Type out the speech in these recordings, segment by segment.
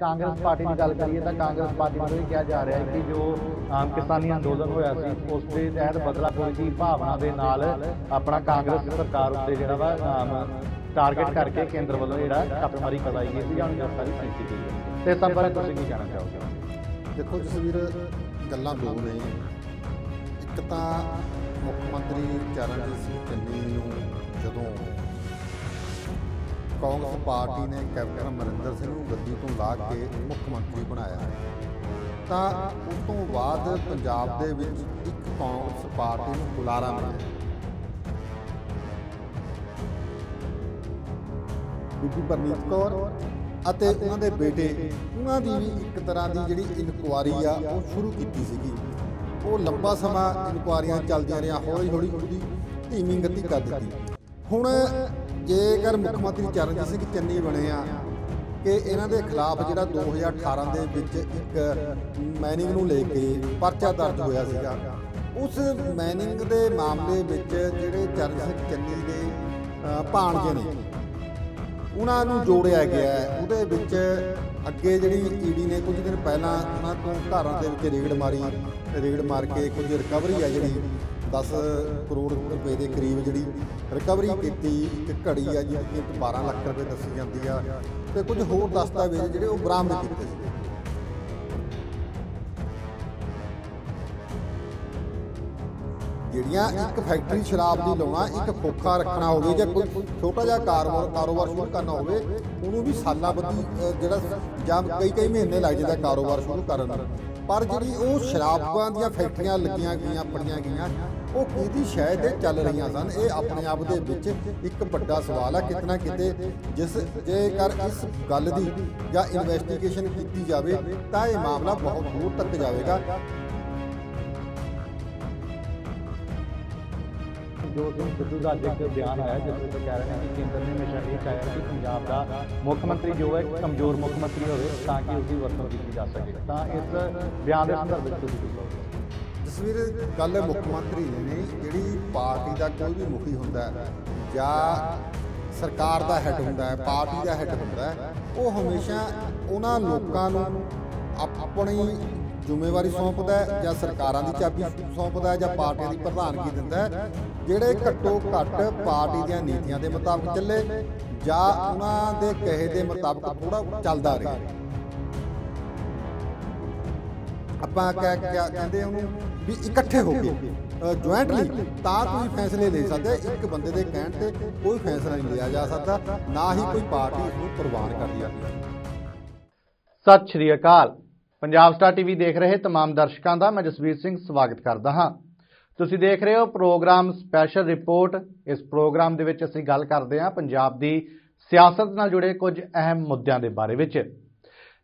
Congress party ਦੀ ਗੱਲ ਕਰੀਏ ਤਾਂ ਕਾਂਗਰਸ ਪਾਰਟੀ ਵੱਲੋਂ ਇਹ ਕਿਹਾ ਜਾ ਰਿਹਾ ਹੈ ਕਿ ਜੋ ਆਮ ਕਿਸਾਨੀ ਅੰਦੋਲਨ ਹੋਇਆ ਸੀ ਉਸ ਦੇ ਤਹਿਤ ਬਦਲਾਪੁਰ ਦੀ ਭਾਵਨਾ ਦੇ ਨਾਲ ਆਪਣਾ ਕਾਂਗਰਸ ਸਰਕਾਰ ਉੱਤੇ ਜਿਹੜਾ ਵਾ ਨਾਮ ਟਾਰਗੇਟ ਕਰਕੇ ਕੇਂਦਰ ਵੱਲੋਂ ਜਿਹੜਾ ਛਾਪੇਮਾਰੀ ਕਰਾਈ ਗਈ ਸੀ ਜਾਂ ਗ੍ਰਿਫਤਾਰੀ ਕੀਤੀ ਗਈ ਹੈ ਤੇ ਸਭ ਬਾਰੇ ਤੁਸੀਂ ਕੀ ਕਹਿਣਾ ਚਾਹੋਗੇ ਦੇਖੋ ਜਸਵੀਰ ਗੱਲਾਂ ਦੋ ਨੇ ਇੱਕ ਤਾਂ ਮੁੱਖ ਮੰਤਰੀ ਚਰਨਜੀਤ ਸਿੰਘ ਚੰਨੀ ਨੂੰ ਜਦੋਂ ਕਾਂਗਰਸ ਪਾਰਟੀ ਨੇ ਕੈਪਟਨ ਅਮਰਿੰਦਰ ਸਿੰਘ ਨੂੰ ਗੱਦੀ ਤੋਂ ਲਾ ਕੇ ਮੁੱਖ ਮੰਤਰੀ ਬਣਾਇਆ ਹੈ ਤਾਂ ਉਸ ਤੋਂ ਬਾਅਦ ਪੰਜਾਬ ਦੇ ਵਿੱਚ ਇੱਕ ਕਾਂਗਰਸ ਪਾਰਟੀ ਨੂੰ ਬੁਲਾਰਾ ਮਿਲਿਆ ਬੀਬੀ ਪਰਨੀਤ ਕੌਰ ਅਤੇ ਉਹਨਾਂ ਦੇ ਬੇਟੇ ਉਹਨਾਂ ਦੀ ਵੀ ਇੱਕ ਤਰ੍ਹਾਂ ਦੀ ਜਿਹੜੀ ਇਨਕੁਆਰੀ ਆ ਉਹ ਸ਼ੁਰੂ ਕੀਤੀ ਸੀਗੀ ਉਹ ਲੰਬਾ ਸਮਾਂ ਇਨਕੁਆਰੀਆਂ ਚੱਲਦੀਆਂ ਰਹੀਆਂ ਹੌਲੀ ਹੌਲੀ ਉਹਦੀ ਧੀਮੀ ਗਤੀ ਕਰ ਦਿੱਤੀ ਹੁਣ ਜੇਕਰ ਮੁੱਖ ਮੰਤਰੀ ਚਰਨਜੀਤ ਸਿੰਘ ਚੰਨੀ ਬਣੇ ਆ ਕਿ ਇਹਨਾਂ ਦੇ ਖਿਲਾਫ ਜਿਹੜਾ 2018 ਦੇ ਵਿੱਚ ਇੱਕ ਮਾਈਨਿੰਗ ਨੂੰ ਲੈ ਕੇ ਪਰਚਾ ਦਰਜ ਹੋਇਆ ਸੀਗਾ ਉਸ ਮਾਈਨਿੰਗ ਦੇ ਮਾਮਲੇ ਵਿੱਚ ਜਿਹੜੇ ਚਰਨਜੀਤ ਸਿੰਘ ਚੰਨੀ ਦੇ ਭਾਣਜੇ ਨੇ ਉਹਨਾਂ ਨੂੰ ਜੋੜਿਆ ਗਿਆ ਉਹਦੇ ਵਿੱਚ ਅੱਗੇ ਜਿਹੜੀ ਈਡੀ e ਨੇ ਕੁਝ ਦਿਨ ਪਹਿਲਾਂ ਉਹਨਾਂ ਤੋਂ ਘਰਾਂ ਦੇ ਵਿੱਚ ਰੇਡ ਮਾਰੀ ਰੇਡ ਮਾਰ ਕੇ ਕੁਝ ਰਿਕਵਰੀ ਆ ਜਿਹੜੀ 10 ਕਰੋੜ ਰੁਪਏ ਦੇ ਕਰੀਬ ਜਿਹੜੀ ਰਿਕਵਰੀ ਕੀਤੀ ਇੱਕ ਘੜੀ ਆ ਜਿਹਦੀ ਕਿ 12 ਲੱਖ ਰੁਪਏ ਦੱਸੀ ਜਾਂਦੀ ਆ ਤੇ ਕੁਝ ਹੋਰ ਦਸਤਾਵੇਜ਼ ਜਿਹੜੇ ਉਹ ਬਰਾਮਦ ਕੀਤੇ ਸੀ ਜਿਹੜੀਆਂ ਇੱਕ ਫੈਕਟਰੀ ਸ਼ਰਾਬ ਦੀ ਲਾਉਣਾ ਇੱਕ ਖੋਖਾ ਰੱਖਣਾ ਹੋਵੇ ਜਾਂ ਕੋਈ ਛੋਟਾ ਜਿਹਾ ਕਾਰੋਬਾਰ ਕਾਰੋਬਾਰ ਸ਼ੁਰੂ ਕਰਨਾ ਹੋਵੇ ਉਹਨੂੰ ਵੀ ਸਾਲਾਂ ਬੱਧੀ ਜਿਹੜਾ ਜਾਂ ਕਈ ਕਈ ਮਹੀਨੇ ਲੱਗ ਜਾਂਦਾ ਕਾਰੋਬਾਰ ਸ਼ੁਰੂ ਕਰਨ ਪਰ ਜਿਹੜੀ ਉਹ ਸ਼ਰਾਬਾਂ ਦੀਆਂ ਫੈਕਟਰੀਆਂ ਲੱਗੀਆਂ ਗਈਆਂ ਪੜੀਆਂ ਗਈਆਂ ਉਹ ਕਿਹਦੀ ਸ਼ਾਇਦ ਇਹ ਚੱਲ ਰਹੀਆਂ ਸਨ ਇਹ ਆਪਣੇ ਆਪ ਦੇ ਵਿੱਚ ਇੱਕ ਵੱਡਾ ਸਵਾਲ ਆ ਕਿਤਨਾ ਕਿਤੇ ਜਿਸ ਜੇਕਰ ਇਸ ਗੱਲ ਦੀ ਜਾਂ ਇਨਵੈਸਟੀਗੇਸ਼ਨ ਕੀਤੀ ਜਾਵੇ ਤਾਂ ਇਹ ਮਾਮਲਾ ਬਹੁਤ ਦੂਰ ਤੱਕ ਜਾਵੇਗਾ ਜੋ ਸਿੰਘ ਸਿੱਧੂ ਦਾ ਅੱਜ ਇੱਕ ਬਿਆਨ ਆਇਆ ਜਿਸ ਵਿੱਚ ਕਹਿ ਰਹੇ ਨੇ ਕਿ ਕੇਂਦਰ ਨੇ ਹਮੇਸ਼ਾ ਇਹ ਚਾਹਿਆ ਕਿ ਪੰਜਾਬ ਦਾ ਮੁੱਖ ਮੰਤਰੀ ਜੋ ਹੈ ਕਮਜ਼ੋਰ ਮੁੱਖ ਮੰਤਰੀ ਹੋਵੇ ਤਾਂ ਕਿ ਉਸ ਦੀ ਵਰਤੋਂ ਕੀਤੀ ਜਾ ਸਕੇ ਤਾਂ ਇਸ ਬਿਆਨ ਦੇ ਸੰਦਰਭ ਵਿੱਚ ਤੁਸੀਂ ਕੀ ਕਹੋਗੇ ਇਸ ਵੀਰ ਗੱਲ ਮੁੱਖ ਮੰਤਰੀ ਦੀ ਨੇ ਜਿਹੜੀ ਪਾਰਟੀ ਦਾ ਕੋਈ ਵੀ ਮੁਖੀ ਹੁੰਦਾ ਜਾਂ ਸਰਕਾਰ ਦਾ ਹੈੱਡ ਹੁੰਦਾ ਹੈ ਪਾਰਟੀ ਦਾ ਹੈੱਡ ਹੁੰਦਾ ਹੈ ਉਹ ਹਮੇਸ਼ਾ ਉਹਨਾਂ ਲੋਕਾਂ ਨੂੰ ਆਪਣੀ ਜ਼ਿੰਮੇਵਾਰੀ ਸੌਂਪਦਾ ਹੈ ਜਾਂ ਸਰਕਾਰਾਂ ਦੀ ਚਾਬੀ ਸੌਂਪਦਾ ਹੈ ਜਾਂ ਪਾਰਟੀ ਦੀ ਪ੍ਰਧਾਨਗੀ ਦਿੰਦਾ ਹੈ ਜਿਹੜੇ ਘੱਟੋ ਘੱਟ ਪਾਰਟੀ ਦੀਆਂ ਨੀਤੀਆਂ ਦੇ ਮੁਤਾਬਕ ਚੱਲੇ ਜਾਂ ਉਹਨਾਂ ਦੇ ਕਹੇ ਦੇ ਮੁਤਾਬਕ ਥੋੜਾ ਚੱਲਦਾ ਰਹੇ ਆਪਾਂ ਕਹਿੰਦੇ ਉਹਨੂੰ ਵੀ ਇਕੱਠੇ ਹੋ ਕੇ ਜੁਆਇੰਟਲੀ ਤਾਂ ਕੋਈ ਫੈਸਲੇ ਲੈ ਸਕਦੇ ਇੱਕ ਬੰਦੇ ਦੇ ਕਹਿਣ ਤੇ ਕੋਈ ਫੈਸਲਾ ਨਹੀਂ ਲਿਆ ਜਾ ਸਕਦਾ ਨਾ ਹੀ ਕੋਈ ਪਾਰਟੀ ਇਸ ਨੂੰ ਪ੍ਰਵਾਨ ਕਰਦੀ ਆ ਸਤਿ ਸ਼੍ਰੀ ਅਕਾਲ ਪੰਜਾਬ ਸਟਾਰ ਟੀਵੀ ਦੇਖ ਰਹੇ तमाम ਦਰਸ਼ਕਾਂ ਦਾ ਮੈਂ ਜਸਵੀਰ ਸਿੰਘ ਸਵਾਗਤ ਕਰਦਾ ਹਾਂ ਤੁਸੀਂ ਦੇਖ ਰਹੇ ਹੋ ਪ੍ਰੋਗਰਾਮ ਸਪੈਸ਼ਲ ਰਿਪੋਰਟ ਇਸ ਪ੍ਰੋਗਰਾਮ ਦੇ ਵਿੱਚ ਅਸੀਂ ਗੱਲ ਕਰਦੇ ਹਾਂ ਪੰਜਾਬ ਦੀ ਸਿਆਸਤ ਨਾਲ ਜੁੜੇ ਕੁਝ ਅਹਿਮ ਮੁੱਦਿਆਂ ਦੇ ਬਾਰੇ ਵਿੱਚ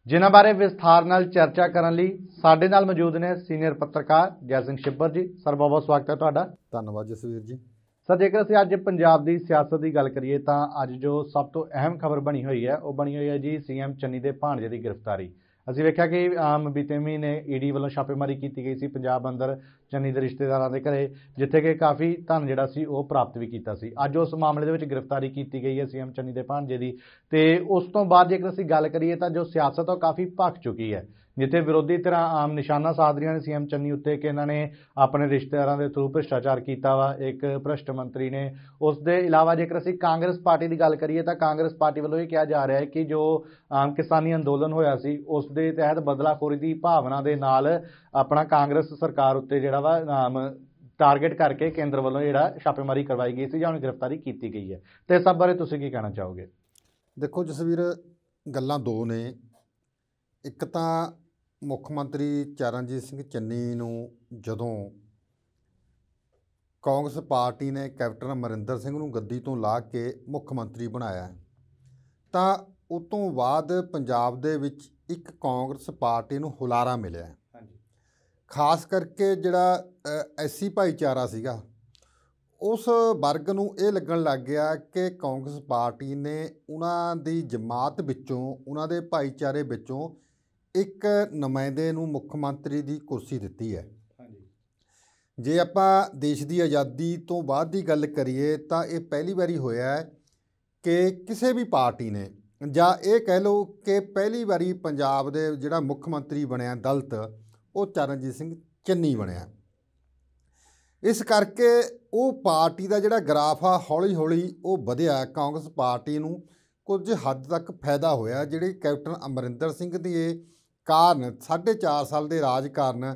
ਜਿਨ੍ਹਾਂ ਬਾਰੇ ਵਿਸਥਾਰ ਨਾਲ ਚਰਚਾ ਕਰਨ ਲਈ ਸਾਡੇ ਨਾਲ ਮੌਜੂਦ ਨੇ ਸੀਨੀਅਰ ਪੱਤਰਕਾਰ ਜੈ ਸਿੰਘ ਸ਼ਿੱਬਰ ਜੀ ਸਰ ਬਹੁਤ ਸਵਾਗਤ ਹੈ ਤੁਹਾਡਾ ਧੰਨਵਾਦ ਜਸਵੀਰ ਜੀ ਸਰ ਜੇਕਰ ਅਸੀਂ ਅੱਜ ਪੰਜਾਬ ਦੀ ਸਿਆਸਤ ਦੀ ਗੱਲ ਕਰੀਏ ਤਾਂ ਅੱਜ ਜੋ ਸਭ ਤੋਂ ਅਹਿਮ ਖਬਰ ਬਣੀ ਹੋਈ ਹੈ ਉਹ ਬਣੀ ਹੋਈ ਹੈ ਜੀ ਸੀਐਮ ਚੰਨੀ ਦੇ ਭਾਣਜੇ ਦੀ ਗ੍ਰਿਫਤਾਰੀ ਅਸੀਂ ਵੇਖਿਆ ਕਿ ਆਮ ਬੀਤੇ ਮਹੀਨੇ ਈਡੀ ਵੱਲੋਂ ਛਾਪੇਮਾਰੀ ਕੀਤੀ ਗਈ ਸੀ ਪੰਜਾਬ ਅੰਦਰ ਚੰਨੀ ਦੇ ਰਿਸ਼ਤੇਦਾਰਾਂ ਦੇ ਘਰੇ ਜਿੱਥੇ ਕਿ ਕਾਫੀ ਧਨ ਜਿਹੜਾ ਸੀ ਉਹ ਪ੍ਰਾਪਤ ਵੀ ਕੀਤਾ ਸੀ ਅੱਜ ਉਸ ਮਾਮਲੇ ਦੇ ਵਿੱਚ ਗ੍ਰਿਫਤਾਰੀ ਕੀਤੀ ਗਈ ਹੈ ਸੀਐਮ ਚੰਨੀ ਦੇ ਭਾਂਜੇ ਦੀ ਤੇ ਉਸ ਤੋਂ ਬਾਅਦ ਜੇਕਰ ਅਸੀਂ ਗੱਲ ਕਰੀਏ ਤਾਂ ਜੋ ਸਿਆਸਤ ਉਹ ਕਾਫੀ ਭਖ ਚੁੱਕੀ ਹੈ ਜਿੱਥੇ ਵਿਰੋਧੀ ਧਿਰਾਂ ਆਮ ਨਿਸ਼ਾਨਾ ਸਾਧਰੀਆਂ ਨੇ ਸੀਐਮ ਚੰਨੀ ਉੱਤੇ ਕਿ ਇਹਨਾਂ ਨੇ ਆਪਣੇ ਰਿਸ਼ਤੇਦਾਰਾਂ ਦੇ ਥਰੂ ਭ੍ਰਿਸ਼ਟਾਚਾਰ ਕੀਤਾ ਵਾ ਇੱਕ ਭ੍ਰਿਸ਼ਟ ਮੰਤਰੀ ਨੇ ਉਸ ਦੇ ਇਲਾਵਾ ਜੇਕਰ ਅਸੀਂ ਕਾਂਗਰਸ ਪਾਰਟੀ ਦੀ ਗੱਲ ਕਰੀਏ ਤਾਂ ਕਾਂਗਰਸ ਪਾਰਟੀ ਵੱਲੋਂ ਇਹ ਕਿਹਾ ਜਾ ਰਿਹਾ ਹੈ ਕਿ ਜੋ ਆਮ ਕਿਸਾਨੀ ਅੰਦੋਲਨ ਹੋਇਆ ਸੀ ਉਸ ਦੇ ਤਹਿਤ ਬਦਲਾਖੋਰੀ ਦੀ ਭਾਵਨਾ ਦੇ ਨਾਲ ਆਪਣਾ ਕਾਂਗਰਸ ਸਰਕਾਰ ਉੱਤੇ ਜਿਹੜਾ ਵਾ ਨਾਮ ਟਾਰਗੇਟ ਕਰਕੇ ਕੇਂਦਰ ਵੱਲੋਂ ਜਿਹੜਾ ਛਾਪੇਮਾਰੀ ਕਰਵਾਈ ਗਈ ਸੀ ਜਾਂ ਉਹਨੂੰ ਗ੍ਰਿਫਤਾਰੀ ਕੀਤੀ ਗਈ ਹੈ ਤੇ ਇਸ ਸਭ ਬਾਰੇ ਤੁਸੀਂ ਕੀ ਕਹਿਣਾ ਚਾਹੋਗੇ ਦੇਖੋ ਜਸਵੀਰ ਗੱਲਾਂ ਦੋ ਨੇ ਇੱਕ ਤਾਂ ਮੁੱਖ ਮੰਤਰੀ ਚਰਨਜੀਤ ਸਿੰਘ ਚੰਨੀ ਨੂੰ ਜਦੋਂ ਕਾਂਗਰਸ ਪਾਰਟੀ ਨੇ ਕੈਪਟਨ ਅਮਰਿੰਦਰ ਸਿੰਘ ਨੂੰ ਗੱਦੀ ਤੋਂ ਲਾ ਕੇ ਮੁੱਖ ਮੰਤਰੀ ਬਣਾਇਆ ਤਾਂ ਉਸ ਤੋਂ ਬਾਅਦ ਪੰਜਾਬ ਦੇ ਵਿੱਚ ਇੱਕ ਕਾਂਗਰਸ ਪਾਰਟੀ ਨੂੰ ਹੁਲਾਰਾ ਮਿਲਿਆ ਹਾਂਜੀ ਖਾਸ ਕਰਕੇ ਜਿਹੜਾ ਐਸਸੀ ਭਾਈਚਾਰਾ ਸੀਗਾ ਉਸ ਵਰਗ ਨੂੰ ਇਹ ਲੱਗਣ ਲੱਗ ਗਿਆ ਕਿ ਕਾਂਗਰਸ ਪਾਰਟੀ ਨੇ ਉਹਨਾਂ ਦੀ ਜਮਾਤ ਵਿੱਚੋਂ ਉਹਨਾਂ ਦੇ ਭਾਈਚਾਰੇ ਵਿੱਚੋਂ ਇੱਕ ਨੁਮਾਇੰਦੇ ਨੂੰ ਮੁੱਖ ਮੰਤਰੀ ਦੀ ਕੁਰਸੀ ਦਿੱਤੀ ਹੈ ਜੇ ਆਪਾਂ ਦੇਸ਼ ਦੀ ਆਜ਼ਾਦੀ ਤੋਂ ਬਾਅਦ ਦੀ ਗੱਲ ਕਰੀਏ ਤਾਂ ਇਹ ਪਹਿਲੀ ਵਾਰੀ ਹੋਇਆ ਹੈ ਕਿ ਕਿਸੇ ਵੀ ਪਾਰਟੀ ਨੇ ਜਾਂ ਇਹ ਕਹਿ ਲਓ ਕਿ ਪਹਿਲੀ ਵਾਰੀ ਪੰਜਾਬ ਦੇ ਜਿਹੜਾ ਮੁੱਖ ਮੰਤਰੀ ਬਣਿਆ ਦਲਤ ਉਹ ਚਰਨਜੀਤ ਸਿੰਘ ਚੰਨੀ ਬਣਿਆ ਇਸ ਕਰਕੇ ਉਹ ਪਾਰਟੀ ਦਾ ਜਿਹੜਾ ਗ੍ਰਾਫ ਆ ਹੌਲੀ-ਹੌਲੀ ਉਹ ਵਧਿਆ ਕਾਂਗਰਸ ਪਾਰਟੀ ਨੂੰ ਕੁਝ ਹੱਦ ਤੱਕ ਫਾਇਦਾ ਹੋਇਆ ਜਿਹੜੇ ਕੈਪਟਨ ਅਮਰਿੰਦਰ ਸਿੰਘ ਦੀ ਇਹ ਕਾਰਨ 4.5 ਸਾਲ ਦੇ ਰਾਜ ਕਾਰਨ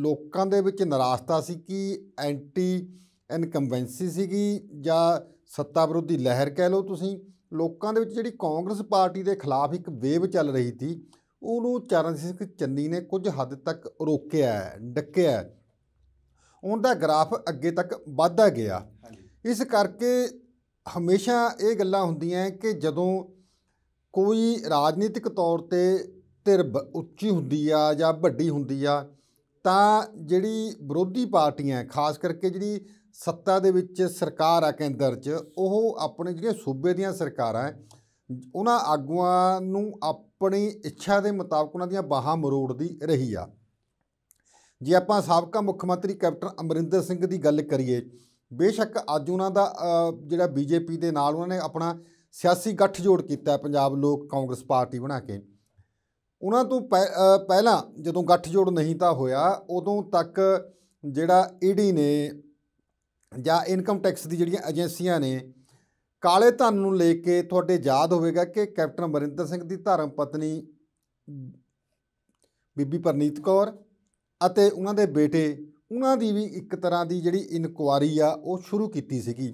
ਲੋਕਾਂ ਦੇ ਵਿੱਚ ਨਰਾਸਤਾ ਸੀ ਕਿ ਐਂਟੀ ਇਨਕੰਵੈਂਸੀ ਸੀਗੀ ਜਾਂ ਸੱਤਾ ਵਿਰੋਧੀ ਲਹਿਰ ਕਹਿ ਲਓ ਤੁਸੀਂ ਲੋਕਾਂ ਦੇ ਵਿੱਚ ਜਿਹੜੀ ਕਾਂਗਰਸ ਪਾਰਟੀ ਦੇ ਖਿਲਾਫ ਇੱਕ ਵੇਵ ਚੱਲ ਰਹੀ ਸੀ ਉਹਨੂੰ ਚਰਨ ਸਿੰਘ ਚੰਨੀ ਨੇ ਕੁਝ ਹੱਦ ਤੱਕ ਰੋਕਿਆ ਡੱਕਿਆ ਉਹਦਾ ਗ੍ਰਾਫ ਅੱਗੇ ਤੱਕ ਵਧਦਾ ਗਿਆ ਇਸ ਕਰਕੇ ਹਮੇਸ਼ਾ ਇਹ ਗੱਲਾਂ ਹੁੰਦੀਆਂ ਕਿ ਜਦੋਂ ਕੋਈ ਰਾਜਨੀਤਿਕ ਤੌਰ ਤੇ ਧਿਰ ਉੱਚੀ ਹੁੰਦੀ ਆ ਜਾਂ ਵੱਡੀ ਹੁੰਦੀ ਆ ਤਾਂ ਜਿਹੜੀ ਵਿਰੋਧੀ ਪਾਰਟੀਆਂ ਖਾਸ ਕਰਕੇ ਜਿਹੜੀ ਸੱਤਾ ਦੇ ਵਿੱਚ ਸਰਕਾਰ ਆ ਕੇਂਦਰ 'ਚ ਉਹ ਆਪਣੇ ਜਿਹੜੇ ਸੂਬੇ ਦੀਆਂ ਸਰਕਾਰਾਂ ਉਹਨਾਂ ਆਗੂਆਂ ਨੂੰ ਆਪਣੀ ਇੱਛਾ ਦੇ ਮੁਤਾਬਕ ਉਹਨਾਂ ਦੀਆਂ ਬਾਹਾਂ ਮਰੋੜਦੀ ਰਹੀ ਆ ਜੇ ਆਪਾਂ ਸਾਬਕਾ ਮੁੱਖ ਮੰਤਰੀ ਕੈਪਟਨ ਅਮਰਿੰਦਰ ਸਿੰਘ ਦੀ ਗੱਲ ਕਰੀਏ ਬੇਸ਼ੱਕ ਅੱਜ ਉਹਨਾਂ ਦਾ ਜਿਹੜਾ ਬੀਜੇਪੀ ਦੇ ਨਾਲ ਉਹਨਾਂ ਨੇ ਆਪਣਾ ਸਿਆਸੀ ਗੱਠਜੋੜ ਕੀਤਾ ਪੰਜਾਬ ਲੋਕ ਕਾਂਗਰਸ ਪਾਰਟੀ ਬਣਾ ਕੇ ਉਹਨਾਂ ਤੋਂ ਪਹਿਲਾਂ ਜਦੋਂ ਗੱਠਜੋੜ ਨਹੀਂ ਤਾਂ ਹੋਇਆ ਉਦੋਂ ਤੱਕ ਜਿਹੜਾ ਈਡੀ ਨੇ ਜਾਂ ਇਨਕਮ ਟੈਕਸ ਦੀ ਜਿਹੜੀਆਂ ਏਜੰਸੀਆਂ ਨੇ ਕਾਲੇ ਧਨ ਨੂੰ ਲੈ ਕੇ ਤੁਹਾਡੇ ਯਾਦ ਹੋਵੇਗਾ ਕਿ ਕੈਪਟਨ ਬਰਿੰਦਰ ਸਿੰਘ ਦੀ ਧਰਮ ਪਤਨੀ ਬੀਬੀ ਪਰਨੀਤ ਕੌਰ ਅਤੇ ਉਹਨਾਂ ਦੇ ਬੇਟੇ ਉਹਨਾਂ ਦੀ ਵੀ ਇੱਕ ਤਰ੍ਹਾਂ ਦੀ ਜਿਹੜੀ ਇਨਕੁਆਰੀ ਆ ਉਹ ਸ਼ੁਰੂ ਕੀਤੀ ਸੀਗੀ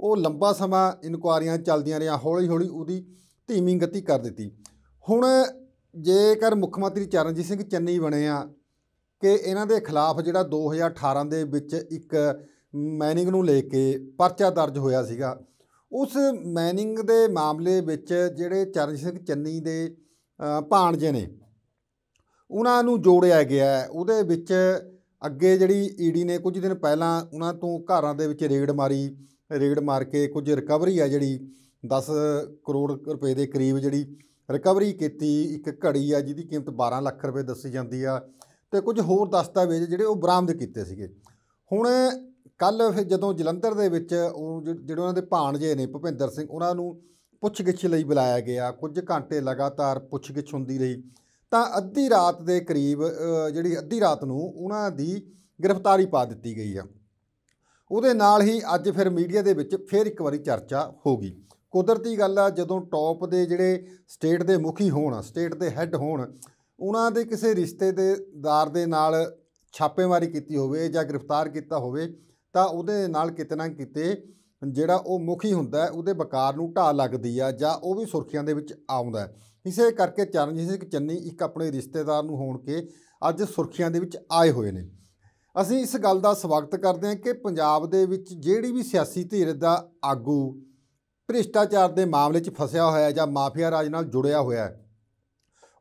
ਉਹ ਲੰਬਾ ਸਮਾਂ ਇਨਕੁਆਰੀਆਂ ਚੱਲਦੀਆਂ ਰਹੀਆਂ ਹੌਲੀ-ਹੌਲੀ ਉਹਦੀ ਧੀਮੀ ਗਤੀ ਕਰ ਦਿੱਤੀ ਹੁਣ ਜੇਕਰ ਮੁੱਖ ਮੰਤਰੀ ਚਰਨਜੀਤ ਸਿੰਘ ਚੰਨੀ ਬਣੇ ਆ ਕਿ ਇਹਨਾਂ ਦੇ ਖਿਲਾਫ ਜਿਹੜਾ 2018 ਦੇ ਵਿੱਚ ਇੱਕ ਮਾਈਨਿੰਗ ਨੂੰ ਲੈ ਕੇ ਪਰਚਾ ਦਰਜ ਹੋਇਆ ਸੀਗਾ ਉਸ ਮਾਈਨਿੰਗ ਦੇ ਮਾਮਲੇ ਵਿੱਚ ਜਿਹੜੇ ਚਰਨਜੀਤ ਸਿੰਘ ਚੰਨੀ ਦੇ ਭਾਣਜੇ ਨੇ ਉਹਨਾਂ ਨੂੰ ਜੋੜਿਆ ਗਿਆ ਉਹਦੇ ਵਿੱਚ ਅੱਗੇ ਜਿਹੜੀ ਈਡੀ e ਨੇ ਕੁਝ ਦਿਨ ਪਹਿਲਾਂ ਉਹਨਾਂ ਤੋਂ ਘਰਾਂ ਦੇ ਵਿੱਚ ਰੇਡ ਮਾਰੀ ਰੇਡ ਮਾਰ ਕੇ ਕੁਝ ਰਿਕਵਰੀ ਆ ਜਿਹੜੀ 10 ਕਰੋੜ ਰੁਪਏ ਦੇ ਕਰੀਬ ਜਿਹੜੀ ਰਿਕਵਰੀ ਕੀਤੀ ਇੱਕ ਘੜੀ ਆ ਜਿਹਦੀ ਕੀਮਤ 12 ਲੱਖ ਰੁਪਏ ਦੱਸੀ ਜਾਂਦੀ ਆ ਤੇ ਕੁਝ ਹੋਰ ਦਸਤਾਵੇਜ਼ ਜਿਹੜੇ ਉਹ ਬਰਾਮਦ ਕੀਤੇ ਸੀਗੇ ਹੁਣ ਕੱਲ ਫਿਰ ਜਦੋਂ ਜਲੰਧਰ ਦੇ ਵਿੱਚ ਉਹ ਜਿਹੜੇ ਉਹਨਾਂ ਦੇ ਭਾਣਜੇ ਨੇ ਭੁਪਿੰਦਰ ਸਿੰਘ ਉਹਨਾਂ ਨੂੰ ਪੁੱਛਗਿੱਛ ਲਈ ਬੁਲਾਇਆ ਗਿਆ ਕੁਝ ਘੰਟੇ ਲਗਾਤਾਰ ਪੁੱਛਗਿੱਛ ਹੁੰਦੀ ਰਹੀ ਤਾਂ ਅੱਧੀ ਰਾਤ ਦੇ ਕਰੀਬ ਜਿਹੜੀ ਅੱਧੀ ਰਾਤ ਨੂੰ ਉਹਨਾਂ ਦੀ ਗ੍ਰਿਫਤਾਰੀ ਪਾ ਦਿੱਤੀ ਗਈ ਆ ਉਹਦੇ ਨਾਲ ਹੀ ਅੱਜ ਫਿਰ ਮੀਡੀਆ ਦੇ ਵਿੱਚ ਫਿਰ ਇੱਕ ਵਾਰੀ ਚਰਚਾ ਹੋ ਗਈ ਕੁਦਰਤੀ ਗੱਲ ਆ ਜਦੋਂ ਟੌਪ ਦੇ ਜਿਹੜੇ ਸਟੇਟ ਦੇ ਮੁਖੀ ਹੋਣ ਸਟੇਟ ਦੇ ਹੈੱਡ ਹੋਣ ਉਹਨਾਂ ਦੇ ਕਿਸੇ ਰਿਸ਼ਤੇਦਾਰ ਦੇ ਨਾਲ ਛਾਪੇਮਾਰੀ ਕੀਤੀ ਹੋਵੇ ਜਾਂ ਗ੍ਰਿਫਤਾਰ ਕੀਤਾ ਹੋਵੇ ਤਾਂ ਉਹਦੇ ਨਾਲ ਕਿਤੇ ਨਾ ਕਿਤੇ ਜਿਹੜਾ ਉਹ ਮੁਖੀ ਹੁੰਦਾ ਉਹਦੇ ਵਕਾਰ ਨੂੰ ਢਾਹ ਲੱਗਦੀ ਆ ਜਾਂ ਉਹ ਵੀ ਸੁਰਖੀਆਂ ਦੇ ਵਿੱਚ ਆਉਂਦਾ ਇਸੇ ਕਰਕੇ ਚਰਨਜੀਤ ਸਿੰਘ ਚੰਨੀ ਇੱਕ ਆਪਣੇ ਰਿਸ਼ਤੇਦਾਰ ਨੂੰ ਹੋਣ ਕੇ ਅੱਜ ਸੁਰਖੀਆਂ ਦੇ ਵਿੱਚ ਆਏ ਹੋਏ ਨੇ ਅਸੀਂ ਇਸ ਗੱਲ ਦਾ ਸਵਾਗਤ ਕਰਦੇ ਹਾਂ ਕਿ ਪੰਜਾਬ ਦੇ ਵਿੱਚ ਜਿਹੜੀ ਵੀ ਸਿਆਸੀ ਧਿਰ ਦਾ ਆਗੂ ਭ੍ਰਿਸ਼ਟਾਚਾਰ ਦੇ ਮਾਮਲੇ 'ਚ ਫਸਿਆ ਹੋਇਆ ਜਾਂ ਮਾਫੀਆ ਰਾਜ ਨਾਲ ਜੁੜਿਆ ਹੋਇਆ ਹੈ